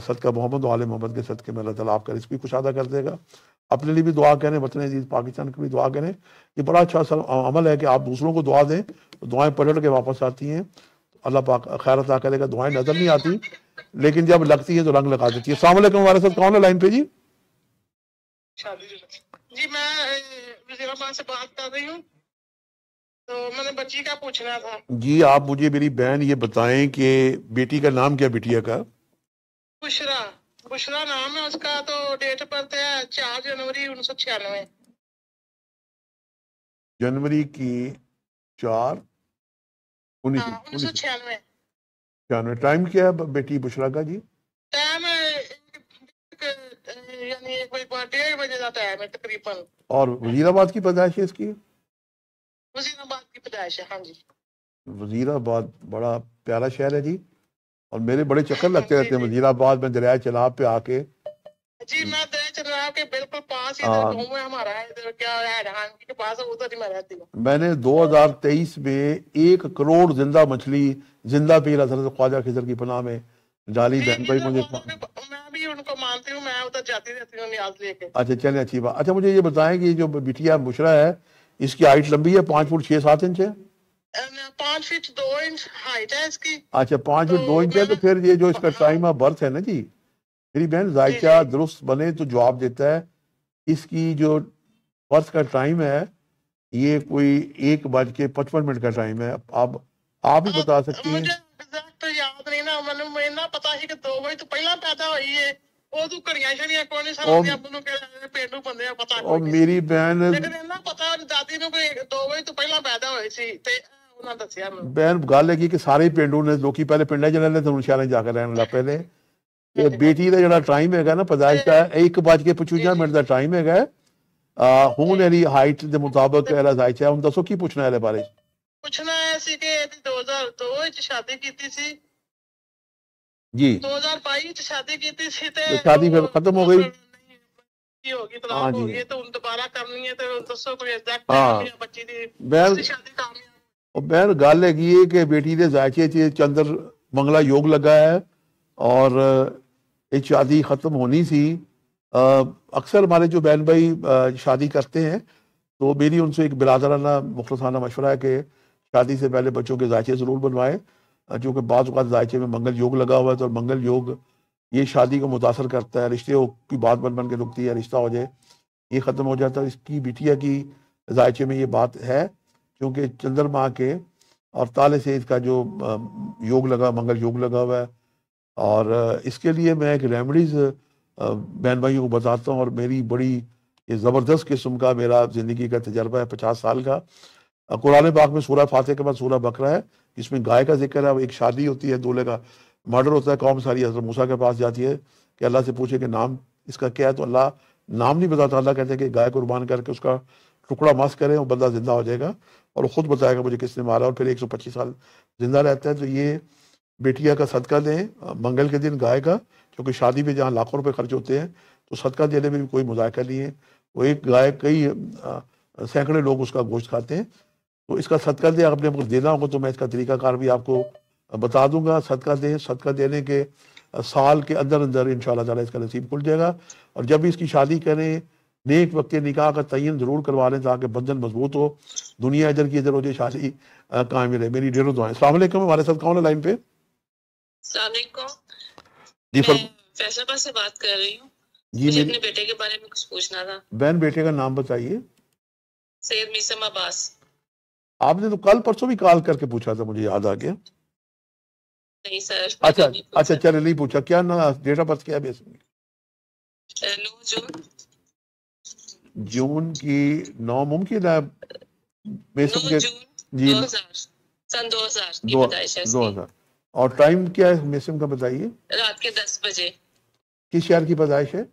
सदका मोहम्मद वाले मोहम्मद के सदक़े में अल्लाह ताला आपका रिस्क भी कुछ अदा कर देगा अपने लिए भी दुआ करें वतन अजीज पाकिस्तान की भी दुआ करें ये बड़ा अच्छा अमल है कि आप दूसरों को दुआ दें तो दुआएं पलट के वापस आती हैं अल्लाह पाक खैर अदा करेगा दुआएं नजर नहीं आती लेकिन जब लगती है तो रंग लगा देती है सलाम हमारे साथ कौन है लाइन पे जी जी मैं से बात कर रही हूँ तो मैंने बच्ची का पूछना था जी आप मुझे मेरी बहन ये बताएं कि बेटी का नाम क्या बिटिया का बुशरा बुशरा नाम है उसका तो डेट बर्थ है चार जनवरी उन्नीस सौ छियानवे जनवरी की चार उन्नीस हाँ, सौ छियानवे छियानवे टाइम क्या है बेटी बुशरा का जी टाइम और वजीराबाद की पैदाइश है इसकी वजीराबाद की पैदाइश है हाँ जी वजीराबाद बड़ा प्यारा शहर है जी और मेरे बड़े चक्कर लगते रहते हैं वजीराबाद में दरिया चनाब पे आके जी मैं दरिया चनाब के बिल्कुल पास ही हाँ। में हमारा है क्या हैरान के पास उधर ही मैं रहती हूँ मैंने 2023 में एक करोड़ जिंदा मछली जिंदा पीर हजरत ख्वाजा खिजर की पनाह में डाली बहन भाई मुझे मैं भी उनको मानती हूँ मैं उधर जाती रहती हूँ नियाज लेके अच्छा चले अच्छी बात अच्छा मुझे ये बताएं कि जो बिटिया मुशरा है इसकी हाइट लंबी है पांच फुट छह सात इंच है पाँच फीट दो इंच हाइट है इसकी अच्छा पाँच फीट दो तो इंच है तो फिर ये जो इसका टाइम हाँ। ऑफ बर्थ है ना जी मेरी बहन जायचा दुरुस्त बने तो जवाब देता है इसकी जो बर्थ का टाइम है ये कोई एक बज के पचपन मिनट का टाइम है आप आप ही हाँ, बता सकती हैं तो याद नहीं ना मैंने मैं ना पता ही कि दो बजे तो पहला पैदा हुई है वो तो ਛੜੀਆਂ ਕੋਈ कौन सी ਆਪ ਨੂੰ ਕਹਿੰਦੇ ਪਿੰਡੂ ਬੰਦੇ ਆ ਪਤਾ ਕੋਈ ਉਹ ਮੇਰੀ ਬਹਿਨ ਲੇਕਿਨ ਇਹਨਾਂ ਪਤਾ दादी ने कोई दो बजे तो पहला पैदा हुई थी ਤੇ ਭੈਣ ਗੱਲ ਹੈਗੀ ਕਿ ਸਾਰੇ ਪਿੰਡੋਂ ਨੇ ਲੋਕੀ ਪਹਿਲੇ ਪਿੰਡਾਂ 'ਚ ਰਹਿੰਦੇ ਤੇ ਹੁਣ ਸ਼ਹਿਰਾਂ 'ਚ ਜਾ ਕੇ ਰਹਿਣ ਲੱਗ ਪਏ ਨੇ ਤੇ ਬੇਟੀ ਦਾ ਜਿਹੜਾ ਟਾਈਮ ਹੈਗਾ ਨਾ ਪਦਾਇਸ਼ ਦਾ 1:55 ਮਿੰਟ ਦਾ ਟਾਈਮ ਹੈਗਾ ਆ ਹੁਣ ਇਹਦੀ ਹਾਈਟ ਦੇ ਮੁਤਾਬਕ ਇਹਦਾ ਜ਼ਾਇਚ ਹੈ ਹੁਣ ਦੱਸੋ ਕੀ ਪੁੱਛਣਾ ਇਹਦੇ ਬਾਰੇ ਪੁੱਛਣਾ ਹੈ ਸੀ ਕਿ ਇਹਦੀ 2002 ਵਿੱਚ ਸ਼ਾਦੀ ਕੀਤੀ ਸੀ ਜੀ 2022 ਵਿੱਚ ਸ਼ਾਦੀ ਕੀਤੀ ਸੀ ਤੇ ਸ਼ਾਦੀ ਫਿਰ ਖਤਮ ਹੋ ਗਈ ਕੀ ਹੋ ਗਈ ਤਲਾਕ ਹੋ ਗਈ ਤੇ ਹੁਣ ਦੁਬਾਰਾ ਕਰਨੀ ਹੈ ਤੇ ਦੱਸੋ ਕੋਈ ਐਗਜ਼ੈਕਟ ਬੱਚੀ ਦੀ ਸ਼ਾਦੀ ਕਰਨੀ और बहन गाल है कि बेटी ने जायचे से चंद्र मंगला योग लगा है और एक शादी ख़त्म होनी सी अक्सर हमारे जो बहन भाई शादी करते हैं तो मेरी उनसे एक बिरादराना मुखलसाना मशवरा है कि शादी से पहले बच्चों के जायचे ज़रूर बनवाएं जो कि बाज़ जायचे में मंगल योग लगा हुआ है तो मंगल योग ये शादी को मुतासर करता है रिश्ते की बात बन बन के रुकती है रिश्ता हो जाए ये ख़त्म हो जाता है इसकी बिटिया की जायचे में ये बात है क्योंकि चंद्रमा के और ताले से इसका जो योग लगा मंगल योग लगा हुआ है और इसके लिए मैं एक रेमडीज बहन भाइयों को बताता हूँ और मेरी बड़ी ये ज़बरदस्त किस्म का मेरा ज़िंदगी का तजर्बा है पचास साल का कुरान पाक में सूरह फातह के बाद सूरह बकरा है इसमें गाय का जिक्र है एक शादी होती है दूल्हे का मर्डर होता है कौम सारी हजरत मूसा के पास जाती है कि अल्लाह से पूछे कि नाम इसका क्या है तो अल्लाह नाम नहीं बताता अल्लाह कहते हैं कि गाय कुर्बान करके उसका टुकड़ा मस्त करें और बंदा जिंदा हो जाएगा और ख़ुद बताएगा मुझे किसने मारा और फिर एक सौ पच्चीस साल जिंदा रहता है तो ये बेटिया का सदका दें मंगल के दिन गाय का क्योंकि शादी में जहाँ लाखों रुपए खर्च होते हैं तो सदका देने में भी कोई मुजायका नहीं है वो एक गाय कई सैकड़े लोग उसका गोश्त खाते हैं तो इसका सदका दें आपने मुझे देना होगा तो मैं इसका तरीकाकार भी आपको बता दूंगा सदका दें सदका देने के साल के अंदर अंदर इन ताला इसका नसीब खुल जाएगा और जब भी इसकी शादी करें नेक वक्त निकाह का तयन ज़रूर करवा लें ताकि बंधन मजबूत हो दुनिया इधर की इधर हो जाए शादी कामिल मिले मेरी ढेरों दुआएं अलैक्म हमारे साथ कौन है लाइन पे जी फर... फैसलाबाद से बात कर रही हूँ जी मुझे अपने बेटे के बारे में कुछ पूछना था बहन बेटे का नाम बताइए सैयद मिसम अब्बास आपने तो कल परसों भी कॉल करके पूछा था मुझे याद आ गया नहीं सर अच्छा नहीं अच्छा चले नहीं पूछा क्या ना डेट ऑफ बर्थ क्या बेस में जून जून की नौ मुमकिन है बेस ऑन जी सन दो हजार दो हजार और टाइम क्या है मेसम का बताइए रात के दस बजे किस शहर की पैदाइश है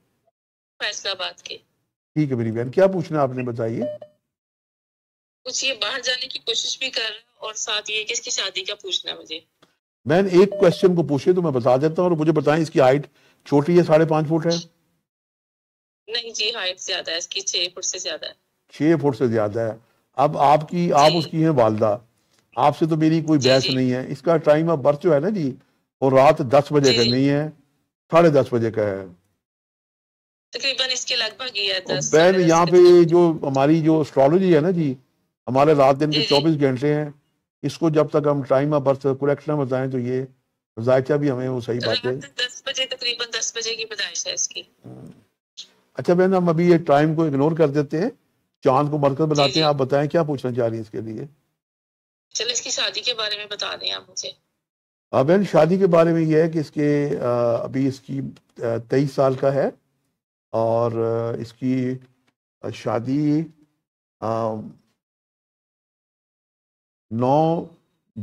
फैसलाबाद की ठीक है मेरी बहन क्या पूछना आपने बताइए कुछ ये बाहर जाने की कोशिश भी कर रहा और साथ ये किसकी शादी का पूछना मुझे बहन एक क्वेश्चन को पूछे तो मैं बता देता हूँ और मुझे बताएं इसकी हाइट छोटी है साढ़े पांच फुट है नहीं जी हाइट ज्यादा है इसकी छह फुट से ज्यादा है छह फुट से ज्यादा है अब आपकी आप उसकी हैं वालदा आपसे तो मेरी कोई बहस नहीं है इसका टाइम ऑफ बर्थ जो है ना जी वो रात दस बजे का नहीं है साढ़े दस बजे का है तकरीबन इसके लगभग ही है यहाँ पे जो हमारी जो एस्ट्रोलॉजी है ना जी हमारे रात दिन के चौबीस घंटे हैं इसको जब तक हम टाइम ऑफ बर्थ करेक्ट ना बताएं तो ये जायचा भी हमें वो सही बात है अच्छा बहन हम अभी ये टाइम को इग्नोर कर देते हैं चांद को मरकज बनाते हैं आप बताएं क्या पूछना चाह रही है इसके लिए चलो इसकी शादी के बारे में बता दें आप मुझे अबेन हाँ, शादी के बारे में यह है कि इसके अभी इसकी तेईस साल का है और इसकी शादी नौ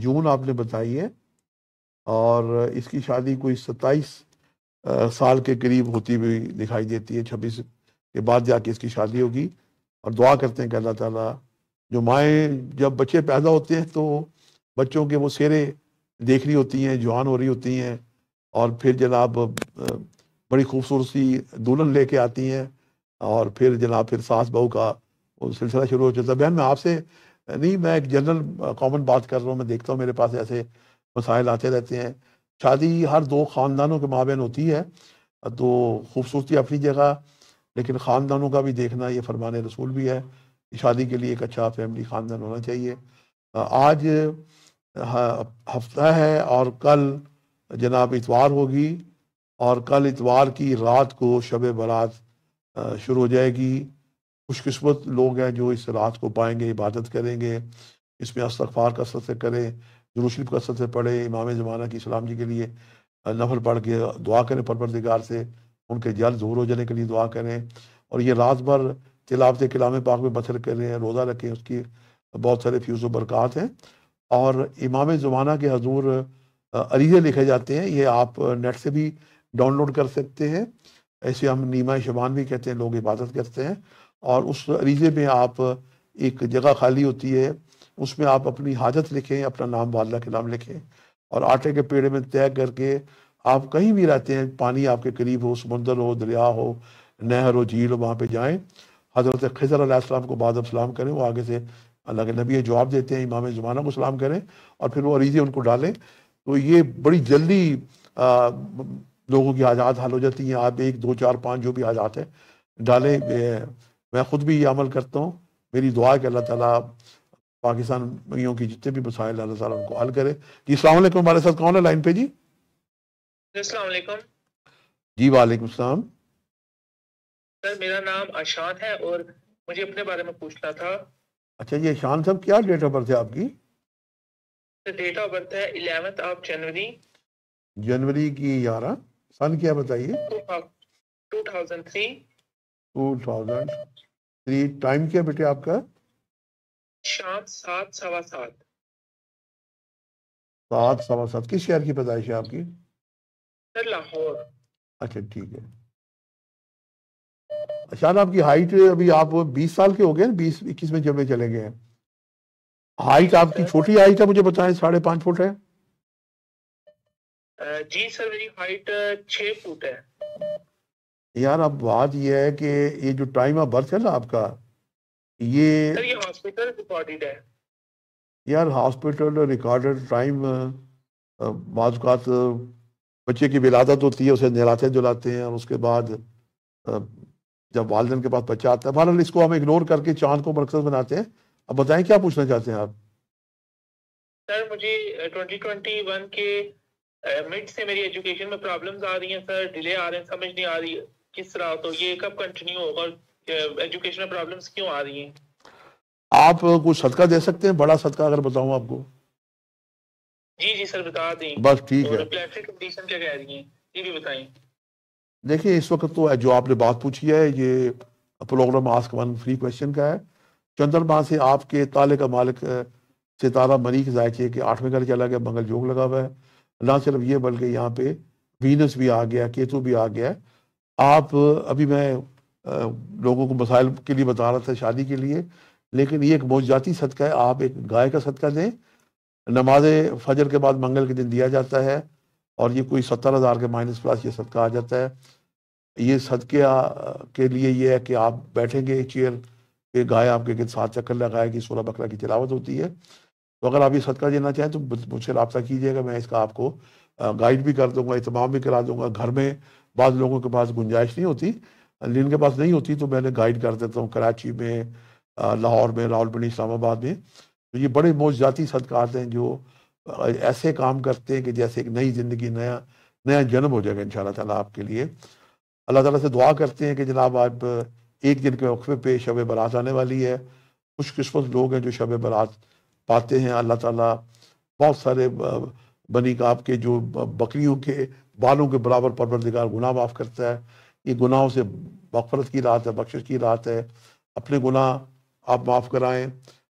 जून आपने बताई है और इसकी शादी कोई सत्ताईस साल के करीब होती हुई दिखाई देती है छब्बीस के बाद जाके इसकी शादी होगी और दुआ करते हैं कि अल्लाह ताला जो माएँ जब बच्चे पैदा होते हैं तो बच्चों के वो सेरे देख रही होती हैं जुआन हो रही होती हैं और फिर जनाब बड़ी खूबसूरती दुल्हन लेके आती हैं और फिर जनाब फिर सास बहू का सिलसिला शुरू हो जाता है बहन मैं आपसे नहीं मैं एक जनरल कॉमन बात कर रहा हूँ मैं देखता हूँ मेरे पास ऐसे मसाइल आते रहते हैं शादी हर दो ख़ानदानों के माबेन होती है तो खूबसूरती अपनी जगह लेकिन ख़ानदानों का भी देखना ये फरमान रसूल भी है शादी के लिए एक अच्छा फैमिली ख़ानदान होना चाहिए आज हफ्ता है और कल जनाब इतवार होगी और कल इतवार की रात को शब बारात शुरू हो जाएगी खुशकस्मत लोग हैं जो इस रात को पाएंगे इबादत करेंगे इसमें अस्तफ़ार का से करें जरूशरीफ का सत्य पढ़ें इमाम ज़माना की सलाम जी के लिए नफल पढ़ के दुआ करें परवरदिगार से उनके जल जोर हो जाने के लिए दुआ करें और ये रात भर तिलावत कलाम पाक में बसर करें रोज़ा रखें उसकी बहुत सारे फ्यूज़ बरक़ात हैं और इमाम ज़माना के हजूर अरीज़े लिखे जाते हैं ये आप नेट से भी डाउनलोड कर सकते हैं ऐसे हम नीमा शबान भी कहते हैं लोग इबादत करते हैं और उस अरीज़े में आप एक जगह खाली होती है उसमें आप अपनी हाजत लिखें अपना नाम वाला के नाम लिखें और आटे के पेड़ में तय करके आप कहीं भी रहते हैं पानी आपके करीब हो समंदर हो दरिया हो नहर हो झील हो वहाँ पर जाएँ हज़रत खजर आसमाम को बाद सलाम करें वो आगे से अल्लाह के नबी जवाब देते हैं इमाम ज़माना को सलाम करें और फिर वो अरीज़ें उनको डालें तो ये बड़ी जल्दी आ, लोगों की आज़ाद हाल हो जाती हैं आप एक दो चार पाँच जो भी आज़ाद है डालें मैं ख़ुद भी ये अमल करता हूँ मेरी दुआ कि अल्लाह ताला पाकिस्तानियों की जितने भी मसाइल अल्लाह ताला उनको हल करे जी अलैक्म हमारे साथ कौन है लाइन पे जी अस्सलाम जी वालेकुम सलाम सर मेरा नाम अशांत है और मुझे अपने बारे में पूछना था अच्छा ये आशान साहब क्या डेट ऑफ बर्थ है आपकी डेट ऑफ बर्थ है इलेवेंथ ऑफ जनवरी जनवरी की ग्यारह सन क्या बताइए two thousand three two thousand three time क्या बेटे आपका शाम सात सवा सात सात सवा सात किस शहर की पैदाइश है आपकी सर लाहौर अच्छा ठीक है शान आपकी हाइट अभी आप 20 साल के हो गए बीस इक्कीस में जब चले गए हाइट आपकी छोटी हाइट है मुझे बताएं साढ़े पांच फुट है जी सर मेरी हाइट छह फुट है यार अब बात यह है कि ये जो टाइम ऑफ बर्थ है ना आपका ये हॉस्पिटल रिकॉर्डेड है यार हॉस्पिटल रिकॉर्डेड टाइम बाजुकात बच्चे की विलादत होती है उसे नहलाते धुलाते हैं और उसके बाद जब वालदेन के पास बच्चा आता है बहरहाल इसको हम इग्नोर करके चांद को मरकज बनाते हैं अब बताएं क्या पूछना चाहते हैं आप सर मुझे 2021 के मिड से मेरी एजुकेशन में प्रॉब्लम्स आ रही हैं सर डिले आ रहे हैं समझ नहीं आ रही किस तरह तो ये कब कंटिन्यू होगा और एजुकेशन में प्रॉब्लम्स क्यों आ रही हैं आप कुछ सदका दे सकते हैं बड़ा सदका अगर बताऊं आपको जी जी सर बता दें बस ठीक है देखिए इस वक्त तो जो आपने बात पूछी है ये programme ask one free question का है चंद्रमा से आपके ताले का मालिक सितारा मरीक जायके के आठवें घर चला गया मंगल जोग लगा हुआ है ना सिर्फ ये बल्कि यहाँ पे वीनस भी आ गया केतु भी आ गया आप अभी मैं लोगों को मसाइल के लिए बता रहा था शादी के लिए लेकिन ये एक मौजाती सदका है आप एक गाय का सदका दें नमाज फजर के बाद मंगल के दिन दिया जाता है और ये कोई सत्तर हज़ार के माइनस प्लस ये सदका आ जाता है ये सदके के लिए ये है कि आप बैठेंगे एक चेयर पे गाय आपके साथ चक्कर लगाएगी सोलह बकरा की तिलावत होती है तो अगर आप ये सदका देना चाहें तो मुझसे रबता कीजिएगा मैं इसका आपको गाइड भी कर दूंगा इतमाम भी करा दूंगा घर में बाद लोगों के पास गुंजाइश नहीं होती जिनके पास नहीं होती तो मैंने गाइड कर देता हूँ कराची में लाहौर में रावलपिंडी इस्लामाबाद में तो ये बड़े जाती सदकात हैं जो ऐसे काम करते हैं कि जैसे एक नई ज़िंदगी नया नया जन्म हो जाएगा इन ताला आपके लिए अल्लाह ताला से दुआ करते हैं कि जनाब आप एक दिन के वक्फे पे शब बरात आने वाली है खुशकस्मत लोग हैं जो शब बरात पाते हैं अल्लाह ताला बहुत सारे बनी काब के जो बकरियों के बालों के बराबर परवरदिगार गुनाह माफ़ करता है ये गुनाहों से बफरत की रात है बख्शिश की रात है अपने गुनाह आप माफ़ कराएं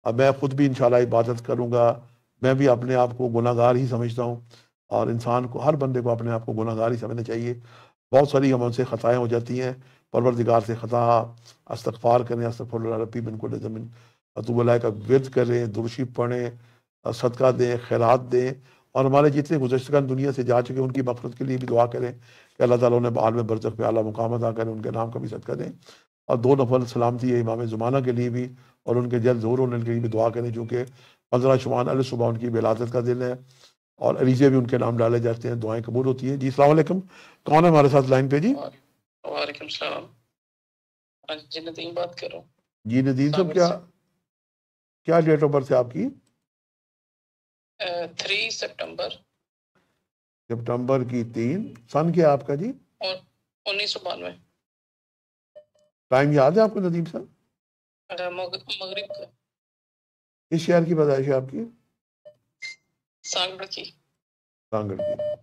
अब मैं ख़ुद भी इन इबादत करूँगा मैं भी अपने आप को गुनागार ही समझता हूँ और इंसान को हर बंदे को अपने आप को गुनागार ही समझना चाहिए बहुत सारी हम उनसे ख़ताएँ हो जाती हैं परवरदिगार से ख़ता अस्तफ़ार करें अस्तफ़रबी बिल्कुल ज़मीन अतुबल्ला का विरद करें दुरुशी पढ़ें सदका दें खैरात दें और हमारे जितने गुजशतगन दुनिया से जा चुके उनकी मफरत के लिए भी दुआ करें कि अल्लाह ताला उन्हें बाल में बरसक पे आला मुकाम अदा करें उनके नाम का भी सदका दें और दो नफल सलामती है इमाम ज़ुमाना के लिए भी और उनके जल्द ज़ोर होने के लिए भी दुआ करें चूँकि पंद्रह शुमान अल सुबह उनकी बिलादत का दिन है और अरीजे भी उनके नाम डाले जाते हैं दुआएं कबूल होती है जी सलामकुम कौन है हमारे साथ लाइन पे जी वालेकुम हाँ जी नदीम बात कर रहा हूँ जी नदीम साहब क्या क्या डेट ऑफ बर्थ है आपकी थ्री सितंबर सितंबर की तीन सन क्या आपका जी उन्नीस सौ बानवे टाइम याद है आपको नदीम साहब इस शहर की पैदाइश है आपकी सांगड़ की सांगड़ की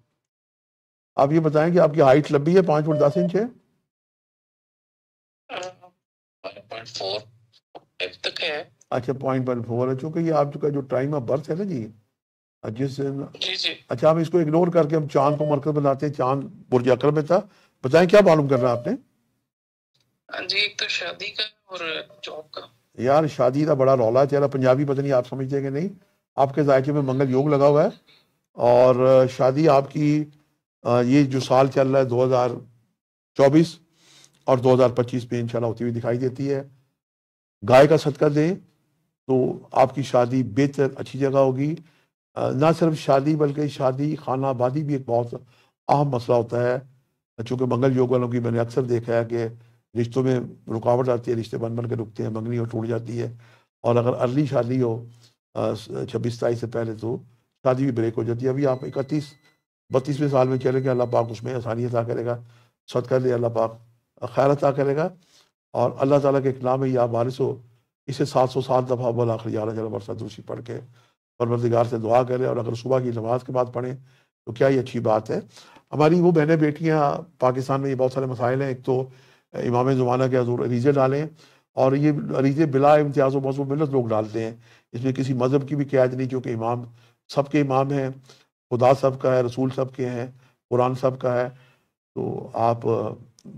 आप ये बताएं कि आपकी हाइट लंबी है पांच फुट दस इंच है अच्छा पॉइंट वन फोर है चूंकि ये आप चुका जो टाइम ऑफ बर्थ है ना जी जिस जी जी अच्छा हम इसको इग्नोर करके हम चांद को मरकज बनाते हैं चांद बुर्ज अकल में था बताएं क्या मालूम कर करना आपने हाँ जी एक तो शादी का और जॉब का यार शादी का बड़ा रौला है चेहरा पंजाबी पता नहीं आप समझते कि नहीं आपके जायके में मंगल योग लगा हुआ है और शादी आपकी ये जो साल चल रहा है 2024 और 2025 में इंशाल्लाह होती हुई दिखाई देती है गाय का सदका दें तो आपकी शादी बेहतर अच्छी जगह होगी ना सिर्फ शादी बल्कि शादी खाना आबादी भी एक बहुत अहम मसला होता है चूँकि मंगल योग वालों की मैंने अक्सर देखा है कि रिश्तों में रुकावट आती है रिश्ते बन बन के रुकते हैं मंगनी हो टूट जाती है और अगर अर्ली शादी हो छब्बीस तारीख से पहले तो शादी भी ब्रेक हो जाती है अभी आप इकतीस बत्तीसवें साल में चले गए अल्लाह पाक उसमें आसानी अदा करेगा सदकर दे अल्लाह पाक खैर अदा करेगा और अल्लाह ताला के नाम में या बारिश हो इसे सात सौ सात दफ़ा बोल आखिर जाना चला बरसा दूसरी पढ़ के परवरदिगार से दुआ करें और अगर सुबह की नमाज के बाद पढ़ें तो क्या ये अच्छी बात है हमारी वो बहनें बेटियाँ पाकिस्तान में ये बहुत सारे मसाइल हैं एक तो इमाम ज़माना के हजूर अरीज़े डालें और ये अरीज़े बिला इम्तियाज़ व मिलत लोग डालते हैं इसमें किसी मज़हब की भी कैद नहीं क्योंकि इमाम सब के इमाम हैं खुदा सब का है रसूल सब के हैं कुरान सब का है तो आप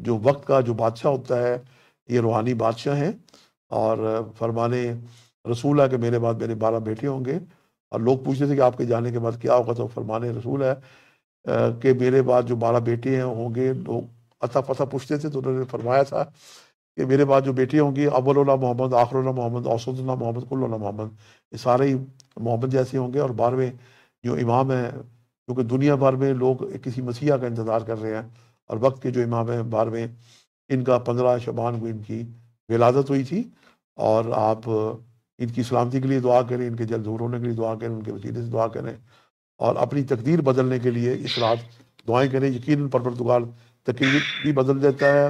जो वक्त का जो बादशाह होता है ये रूहानी बादशाह हैं और फरमाने रसूल है कि मेरे बाद मेरे बारह बेटे होंगे और लोग पूछते थे कि आपके जाने के बाद क्या होगा तो फरमान रसूल है कि मेरे बाद जो बारह बेटे हैं होंगे लोग अता पता पूछते थे तो उन्होंने फरमाया था कि मेरे बाद जो बेटियाँ होंगी अवलोला मोहम्मद आखरुल्ला मोहम्मद औसदुल्ला मोहम्मद कुल्ला मोहम्मद ये सारे ही मोहम्मद जैसे होंगे और बारहवें जो इमाम हैं क्योंकि दुनिया भर में लोग किसी मसीहा का इंतज़ार कर रहे हैं और वक्त के जो इमाम हैं बारहवें इनका पंद्रह शबान को इनकी विलादत हुई थी और आप इनकी सलामती के लिए दुआ करें इनके जल्द दूर होने के लिए दुआ करें उनके वसीले से दुआ करें और अपनी तकदीर बदलने के लिए इस रात दुआएँ करें यकीन परवरदगार तकलीफ तो भी बदल देता है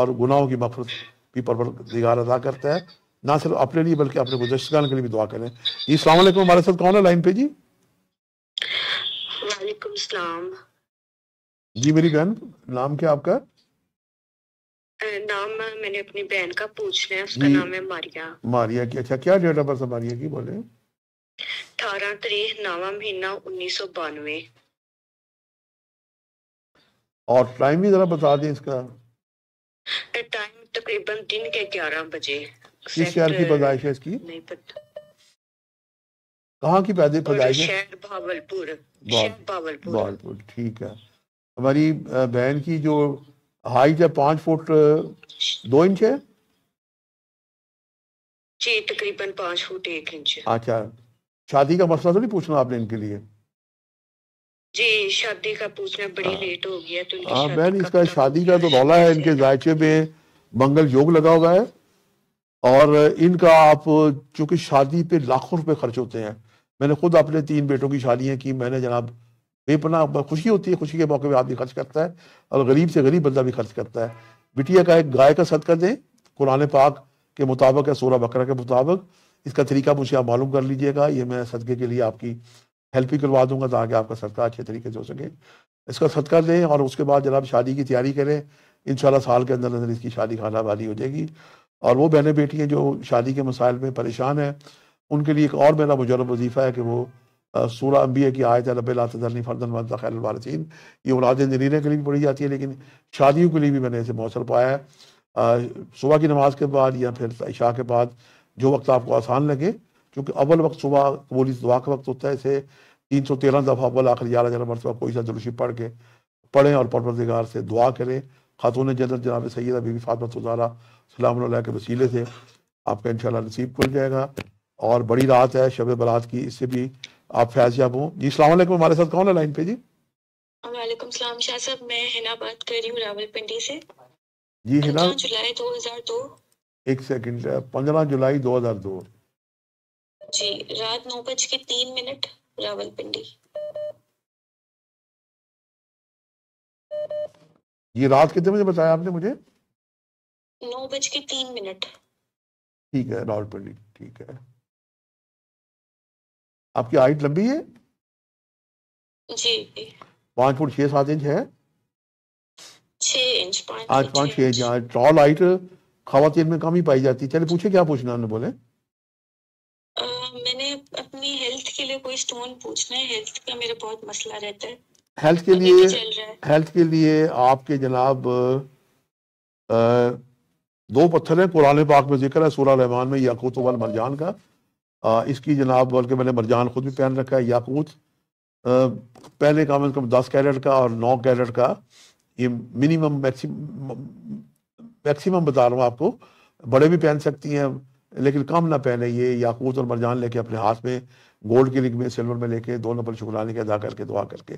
और गुनाहों की मफरत भी परवर दिगार अदा करता है ना सिर्फ अपने लिए बल्कि अपने गुजशगान के लिए भी दुआ करें जी सलाम हमारे साथ कौन है लाइन पे जी वालेकुम जी मेरी बहन नाम क्या आपका नाम मैंने अपनी बहन का पूछना है उसका नाम है मारिया मारिया की अच्छा क्या डेट ऑफ बर्थ है मारिया की बोले अठारह तारीख नवा महीना उन्नीस सौ बानवे और टाइम भी जरा बता दें इसका टाइम तकरीबन दिन के ग्यारह बजे किस शहर की uh, पैदाइश है इसकी नहीं पता कहाँ की पैदा पैदाइश है भावलपुर भावलपुर ठीक है हमारी बहन की जो हाइट है पांच फुट दो इंच है जी तकरीबन पांच फुट एक इंच अच्छा शादी का मसला तो नहीं पूछना आपने इनके लिए जी शादी का पूछना बड़ी लेट हाँ। हो गया तो हाँ, इसका शादी का तो रौला है इनके जायचे में मंगल योग लगा हुआ है और इनका आप चूंकि शादी पे लाखों रुपए खर्च होते हैं मैंने खुद अपने तीन बेटों की शादियाँ की मैंने जनाब बेपना खुशी होती है खुशी के मौके पर आदमी खर्च करता है और गरीब से गरीब बंदा भी खर्च करता है बिटिया का एक गाय का सदका दें कुरान पाक के मुताबिक है सोलह बकरा के मुताबिक इसका तरीका मुझे आप मालूम कर लीजिएगा ये मैं सदके के लिए आपकी हेल्प ही करवा दूंगा ताकि आपका सदका अच्छे तरीके से हो सके इसका सदका दें और उसके बाद जनाब शादी की तैयारी करें इन साल के अंदर अंदर इसकी शादी खाना वाली हो जाएगी और वो बेटी बेटियाँ जो शादी के मसाइल में परेशान हैं उनके लिए एक और मेरा मुजरब वजीफ़ा है कि वो सूरह अम्बिया की आयत लबरनी फ़र्दन वारसिन ये औलाद इंजीनियर के लिए भी पढ़ी जाती है लेकिन शादियों के लिए भी मैंने इसे मौसर पाया है सुबह की नमाज के बाद या फिर इशा के बाद जो वक्त आपको आसान लगे क्योंकि अव्वल वक्त सुबह कबूली दुआ का वक्त होता है इसे तीन सौ तेरह दफ़ा अव्वल आखिर ग्यारह ग्यारह मरतबा कोई सा जलूसी पढ़ के पढ़ें और परवरदिगार से दुआ करें खातून जन्नत जनाब सैदा बीबी फातमत सुजारा सलाम के वसीले से आपका इन शाला नसीब खुल जाएगा और बड़ी रात है शब बरात की इससे भी आप फैजियाब हों जी सलाम हमारे साथ कौन है लाइन पे जी वालेकुम सलाम शाह साहब मैं हिना बात कर रही हूँ रावलपिंडी से जी हिना जुलाई 2002 एक सेकंड पंद्रह जुलाई 2002 जी रात नौ बज के तीन मिनट रावलपिंडी ये रात कितने बजे बताया आपने मुझे नौ बज के तीन मिनट ठीक है रावलपिंडी ठीक है आपकी हाइट लंबी है जी पांच फुट छह सात इंच है छह इंच पांच पाँच छह इंच टॉल हाइट खातन में कम ही पाई जाती है चले पूछे क्या पूछना बोले कोई स्टोन पूछना है हेल्थ का मेरा बहुत मसला रहता है हेल्थ के लिए हेल्थ के लिए आपके जनाब आ, दो पत्थर हैं कुरान पाक में जिक्र है सूरा रहमान में याकूत वाल मरजान का आ, इसकी जनाब बल्कि मैंने मरजान खुद भी पहन रखा है याकूत पहले काम अज कम दस कैरेट का और नौ कैरेट का ये मिनिमम मैक्सिमम मैक्सिमम बता रहा हूँ आपको बड़े भी पहन सकती हैं लेकिन कम ना पहने ये याकूत और मरजान लेके अपने हाथ में गोल्ड की लिख में सिल्वर में लेके दो नंबर शुक्राने के अदा करके दुआ करके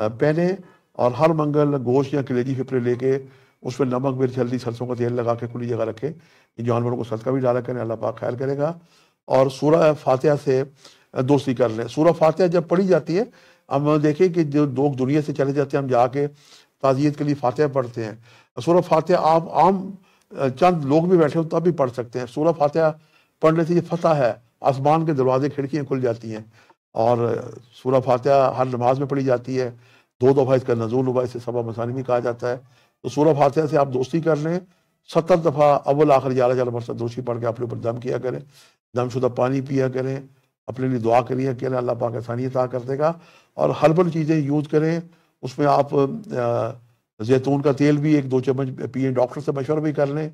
पहने और हर मंगल गोश्त या कलेजी फिपरे लेके उसमें नमक मिर्च हल्दी सरसों का तेल लगा के खुली जगह रखें जानवरों को सदका भी डाला करें अल्लाह पाक खैर करेगा और सूरह फातिहा से दोस्ती कर लें सूरह फातिहा जब पढ़ी जाती है हम देखें कि जो लोग दुनिया से चले जाते हैं हम जाके ताज़ियत के लिए फातिहा पढ़ते हैं सूरह फातिहा आप आम चंद लोग भी बैठे हो तब भी पढ़ सकते हैं सूरह फातिहा पढ़ने से ये फतह है आसमान के दरवाजे खिड़कियाँ खुल जाती हैं और सूरह फातह हर नमाज में पढ़ी जाती है दो दफ़ा इसका नजूल हुआ इसे सबा मसानी भी कहा जाता है तो सूरह फातह से आप दोस्ती कर लें सत्तर दफ़ा अव्वल आखिर ग्यारह ग्यारह मरसद दोषी पढ़ के अपने ऊपर दम किया करें दमशुदा पानी पिया करें अपने लिए दुआ करिए कि अल्लाह पाक आसानी अता कर देगा और हर्बल चीज़ें यूज़ करें उसमें आप जैतून का तेल भी एक दो चम्मच पिए डॉक्टर से मशवरा भी कर लें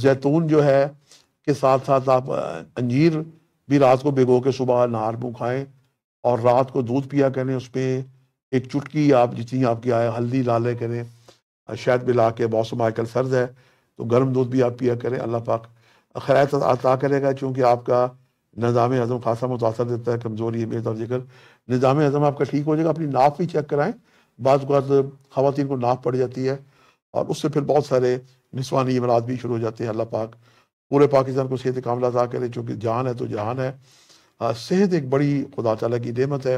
जैतून जो है के साथ साथ आप अंजीर भी रात को भिगो के सुबह नार मुँह खाएँ और रात को दूध पिया करें पर एक चुटकी आप जितनी आपकी आए हल्दी लाले करें शायद मिला के मौसम आजकल सर्द है तो गर्म दूध भी आप पिया करें अल्लाह पाक खैर अता करेगा चूँकि आपका निज़ाम हज़म खासा मुतासर देता है कमज़ोरी अहमियत और जिक्र निज़ाम हज़म आपका ठीक हो जाएगा अपनी नाप भी चेक कराएँ बाद ख़वान को नाप पड़ जाती है और उससे फिर बहुत सारे निस्वानी अमराज भी शुरू हो जाते हैं अल्लाह पाक पूरे पाकिस्तान को सेहत कामिल अदा करे चूँकि जान है तो जहान है सेहत एक बड़ी खुदा तला की नमत है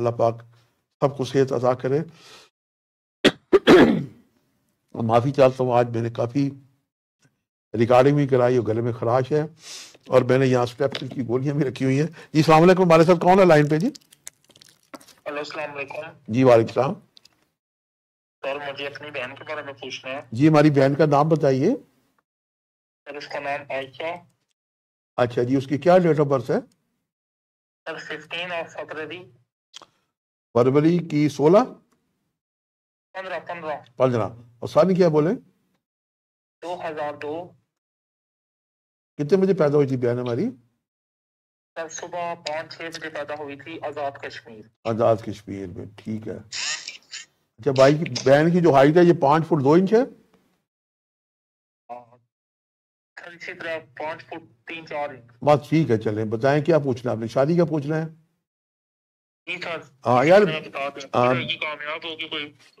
अल्लाह पाक सबको सेहत अदा करे माफ़ी चाहता हूँ आज मैंने काफ़ी रिकॉर्डिंग भी कराई और गले में खराश है और मैंने यहाँ स्टेप की गोलियां भी रखी हुई हैं जी सलाम को हमारे साथ कौन है लाइन पे जी जी वालेकुम सलाम सर मुझे अपनी बहन के बारे में पूछना है जी हमारी बहन का नाम बताइए सर उसका नाम एच है अच्छा जी उसकी क्या डेट ऑफ बर्थ है सर फिफ्टीन ऑफ फरवरी फरवरी की सोलह पंद्रह पंद्रह पंद्रह और साल क्या बोले दो हजार दो कितने बजे पैदा हुई थी बयान हमारी सुबह पाँच छह बजे पैदा हुई थी आजाद कश्मीर आजाद कश्मीर में ठीक है अच्छा भाई की बहन की जो हाइट है ये पांच फुट दो इंच है पाँच फुट तीन चार बस ठीक है चले बताएं क्या पूछना आपने शादी का पूछना है हाँ यार हाँ।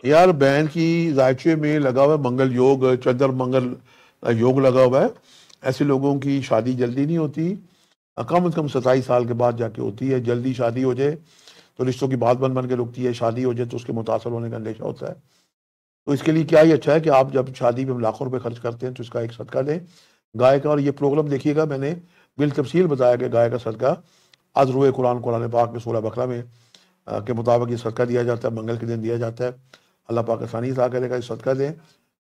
यार बहन की जायचे में लगा हुआ मंगल योग चंद्र मंगल योग लगा हुआ है ऐसे लोगों की शादी जल्दी नहीं होती हाँ, कम से कम सताईस साल के बाद जाके होती है जल्दी शादी हो जाए तो रिश्तों की बात बन बन के रुकती है शादी हो जाए तो उसके मुतासर होने का अंदेशा होता है तो इसके लिए क्या ही अच्छा है कि आप जब शादी में लाखों रुपए खर्च करते हैं तो इसका एक सदका दें गाय का और ये प्रोग्राम देखिएगा मैंने बिल तफसील बताया कि गाय का सदका अजरुए कुरान कुरान पाक में सोलह बकरा में आ, के मुताबिक ये सदका दिया जाता है मंगल के दिन दिया जाता है अल्लाह पाक आसानी से आकर करेगा सदका दें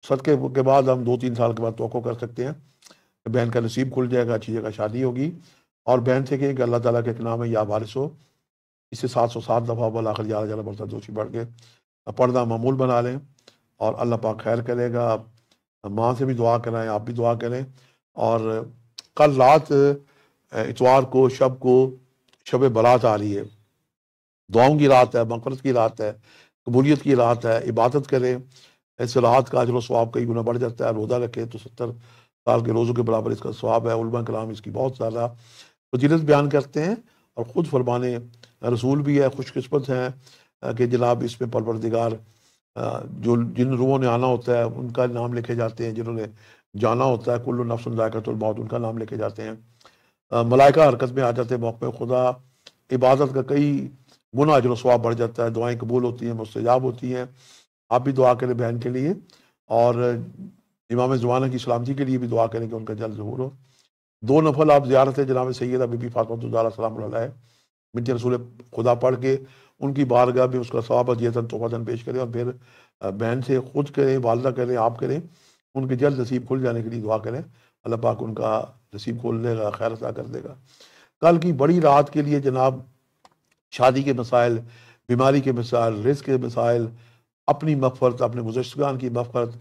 सदके के बाद हम दो तीन साल के बाद तो कर सकते हैं बहन का नसीब खुल जाएगा अच्छी जगह शादी होगी और बहन से कहें कि अल्लाह ताला के नाम है या बारिश हो इससे सात सौ सात दफ़ा बल आखिर ज़्यादा ज़्यादा बरसा दोषी बढ़ के पर्दा मामूल बना लें और अल्लाह पाक खैर करेगा माँ से भी दुआ कराएं आप भी दुआ करें और कल रात इतवार को शब को शब बरात आ रही है दुआओं की रात है मकरत की रात है कबूलियत की रात है इबादत करें ऐसे रात का अजर स्वाब कई गुना बढ़ जाता है रोज़ा रखें तो सत्तर साल के रोज़ों के बराबर इसका स्वाब है उलमा कलाम इसकी बहुत ज़्यादा फजीलत तो बयान करते हैं और ख़ुद फरमाने रसूल भी है खुशकस्मत हैं कि जनाब इसमें परवरदिगार जो जिन रूहों ने आना होता है उनका नाम लिखे जाते हैं जिन्होंने जाना होता है कुल्लु नफसमौत उनका नाम लेके जाते हैं मलाइका हरकत में आ जाते हैं मौके खुदा इबादत का कई गुना अजर स्वाब बढ़ जाता है दुआएं कबूल होती हैं मुस्तजाब होती हैं आप भी दुआ करें बहन के लिए और इमाम जवाना की सलामती के लिए भी दुआ करें कि उनका जल्द जहूर हो दो नफल आप ज्यारत जनाब सैद बीबी फातमतम मिनत रसूल खुदा पढ़ के उनकी बारगाह में उसका स्वाब अजियतन तोहफातन पेश करें और फिर बहन से खुद करें वालदा करें आप करें उनके जल्द नसीब खुल जाने के लिए दुआ करें अल्लाह पाक उनका नसीब खोल देगा खैर अदा कर देगा कल की बड़ी रात के लिए जनाब शादी के मसाइल बीमारी के मसाइल रिस्क के मसाइल अपनी मफफरत अपने गुजशगान की मफफरत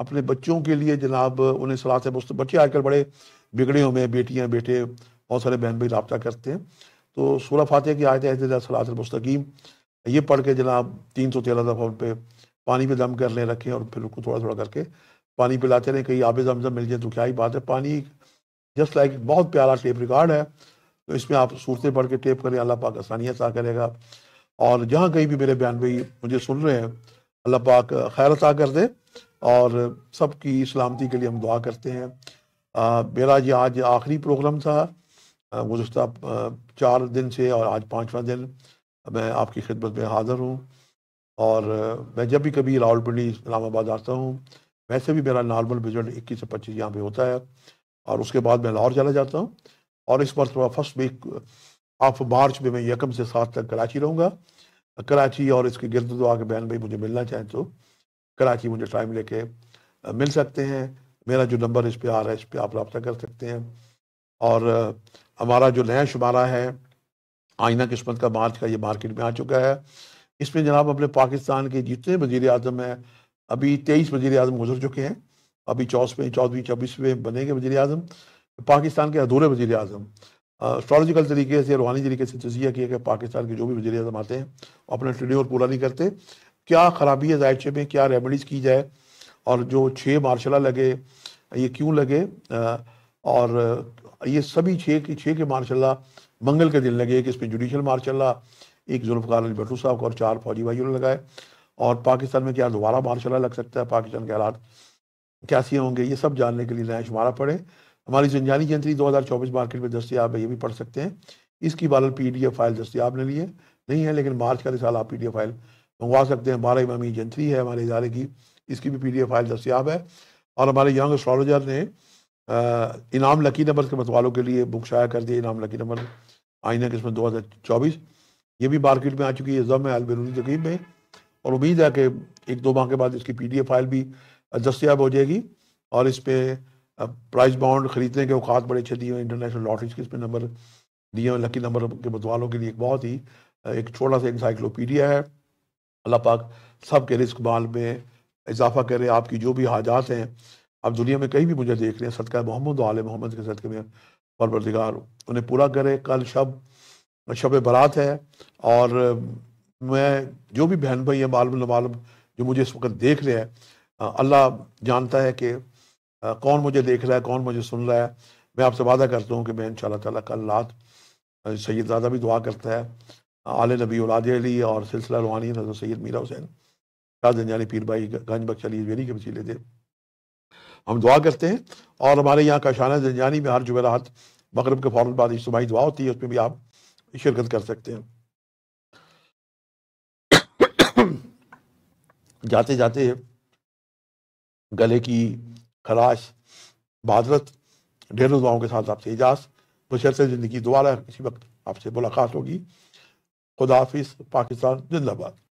अपने बच्चों के लिए जनाब उन्हें सलाह से मुस्त बच्चे आजकल बड़े बिगड़े हुए हैं बेटियाँ बेटे बहुत सारे बहन भाई रबता करते हैं तो सूरह फातह की आयत है सलात मुस्तकीम ये पढ़ के जनाब तीन सौ तेरह दफ़ा उन पर पानी में दम कर ले रखें और फिर उनको थोड़ा थोड़ा करके पानी पिलाते रहे कहीं आबे जमजम मिल जाए तो क्या ही बात है पानी जस्ट लाइक बहुत प्यारा टेप रिकॉर्ड है तो इसमें आप सूरतें पढ़ के टेप करें अल्लाह पाक आसानियाँ सा करेगा और जहाँ कहीं भी मेरे बयान भाई मुझे सुन रहे हैं अल्लाह पाक खैर सा कर दे और सबकी सलामती के लिए हम दुआ करते हैं आ, मेरा ये आज आखिरी प्रोग्राम था गुजशत चार दिन से और आज पाँचवा दिन मैं आपकी खिदमत में हाज़िर हूँ और मैं जब भी कभी रावलपिंडी इस्लामाबाद आता हूँ वैसे भी मेरा नॉर्मल रिजल्ट इक्कीस से पच्चीस यहाँ पे होता है और उसके बाद मैं लाहौर चला जाता हूँ और इस मरतबा फर्स्ट वीक ऑफ मार्च में मैं यकम से सात तक कराची रहूँगा कराची और इसके गिरद दुआ बहन भाई मुझे मिलना चाहें तो कराची मुझे टाइम लेके मिल सकते हैं मेरा जो नंबर इस पर आ रहा है इस पर आप रब्ता कर सकते हैं और हमारा जो नया शुमारा है आइना किस्मत का मार्च का ये मार्केट में आ चुका है इसमें जनाब अपने पाकिस्तान के जितने वजीर अजम हैं अभी तेईस वजीर अजम गुजर चुके हैं अभी चौसवें चौदहवीं छब्बीसवें बनेंगे वजीर अजम पाकिस्तान के अधूरे वजीर अजम एस्ट्रोलॉजिकल तरीके से रूहानी तरीके से तजिया किया कि पाकिस्तान के जो भी वजीर अजम आते हैं अपना टेन्योर पूरा नहीं करते क्या खराबी है जायचे में क्या रेमडीज़ की जाए और जो छः मार्शला लगे ये क्यों लगे और ये सभी छः की छः के मार्शला मंगल के दिन लगे एक इसमें जुडिशल मार्शला एक जुल्फ़ार अली भट्टू साहब और चार फौजी भाइयों ने लगाए और पाकिस्तान में क्या दोबारा मार्शाला लग सकता है पाकिस्तान के हालात कैसे होंगे ये सब जानने के लिए नया शुमारा पढ़ें हमारी जंजानी जंतरी 2024 मार्केट में दस्तियाब है ये भी पढ़ सकते हैं इसकी बाल पी डी एफ फाइल दस्तियाब नहीं लिए नहीं है लेकिन मार्च का साल आप पी डी एफ फाइल मंगवा सकते हैं हमारा इमामी जंतरी है हमारे इदारे की इसकी भी पी डी एफ फाइल दस्तियाब है और हमारे यंग एस्ट्रोलॉजर ने इनाम लकी नंबर के मतवालों के लिए बुक शाया कर दिए इनाम लकी नंबर आइना किस्मत दो हज़ार चौबीस ये भी मार्केट में आ चुकी है ज़म अलबरूनी तकीब में और उम्मीद है कि एक दो माह के बाद इसकी पी फाइल भी दस्तियाब हो जाएगी और इस पर प्राइस बाउंड खरीदने के अवकात बड़े अच्छे दिए हुए इंटरनेशनल लॉटरीज के पर नंबर दिए हैं लकी नंबर के मतवालों के लिए एक बहुत ही एक छोटा सा इंसाइक्लोपीडिया है अल्लाह पाक सब के रिस्क माल में इजाफा करे आपकी जो भी हाजात हैं आप दुनिया में कहीं भी मुझे देख रहे हैं सदका मोहम्मद आल मोहम्मद के सदक में परवरदिगार उन्हें पूरा करे कल शब शब बारात है और मैं जो भी बहन भाई है मालूम मालूम जो मुझे इस वक्त देख रहे हैं अल्लाह जानता है कि कौन मुझे देख रहा है कौन मुझे सुन रहा है मैं आपसे वादा करता हूँ कि मैं इन ताला कल रात सैद दादा भी दुआ करता है आल नबी औलाद अली और सिलसिला रूहानी सैद मीरा हुसैन शाहजानी पीर भाई गंज बख्श अली वेरी के वसीले थे हम दुआ करते हैं और हमारे यहाँ काशाना जंजानी में हर जुमेरात मगरब के फौरन बाद इज्तमी दुआ होती है उसमें भी आप शिरकत कर सकते हैं जाते जाते गले की खराश बहादरत ढेरों दुआओं के साथ आपसे इजाज़ बशरत ज़िंदगी दोबारा किसी वक्त आपसे मुलाकात होगी खुदाफिस पाकिस्तान जिंदाबाद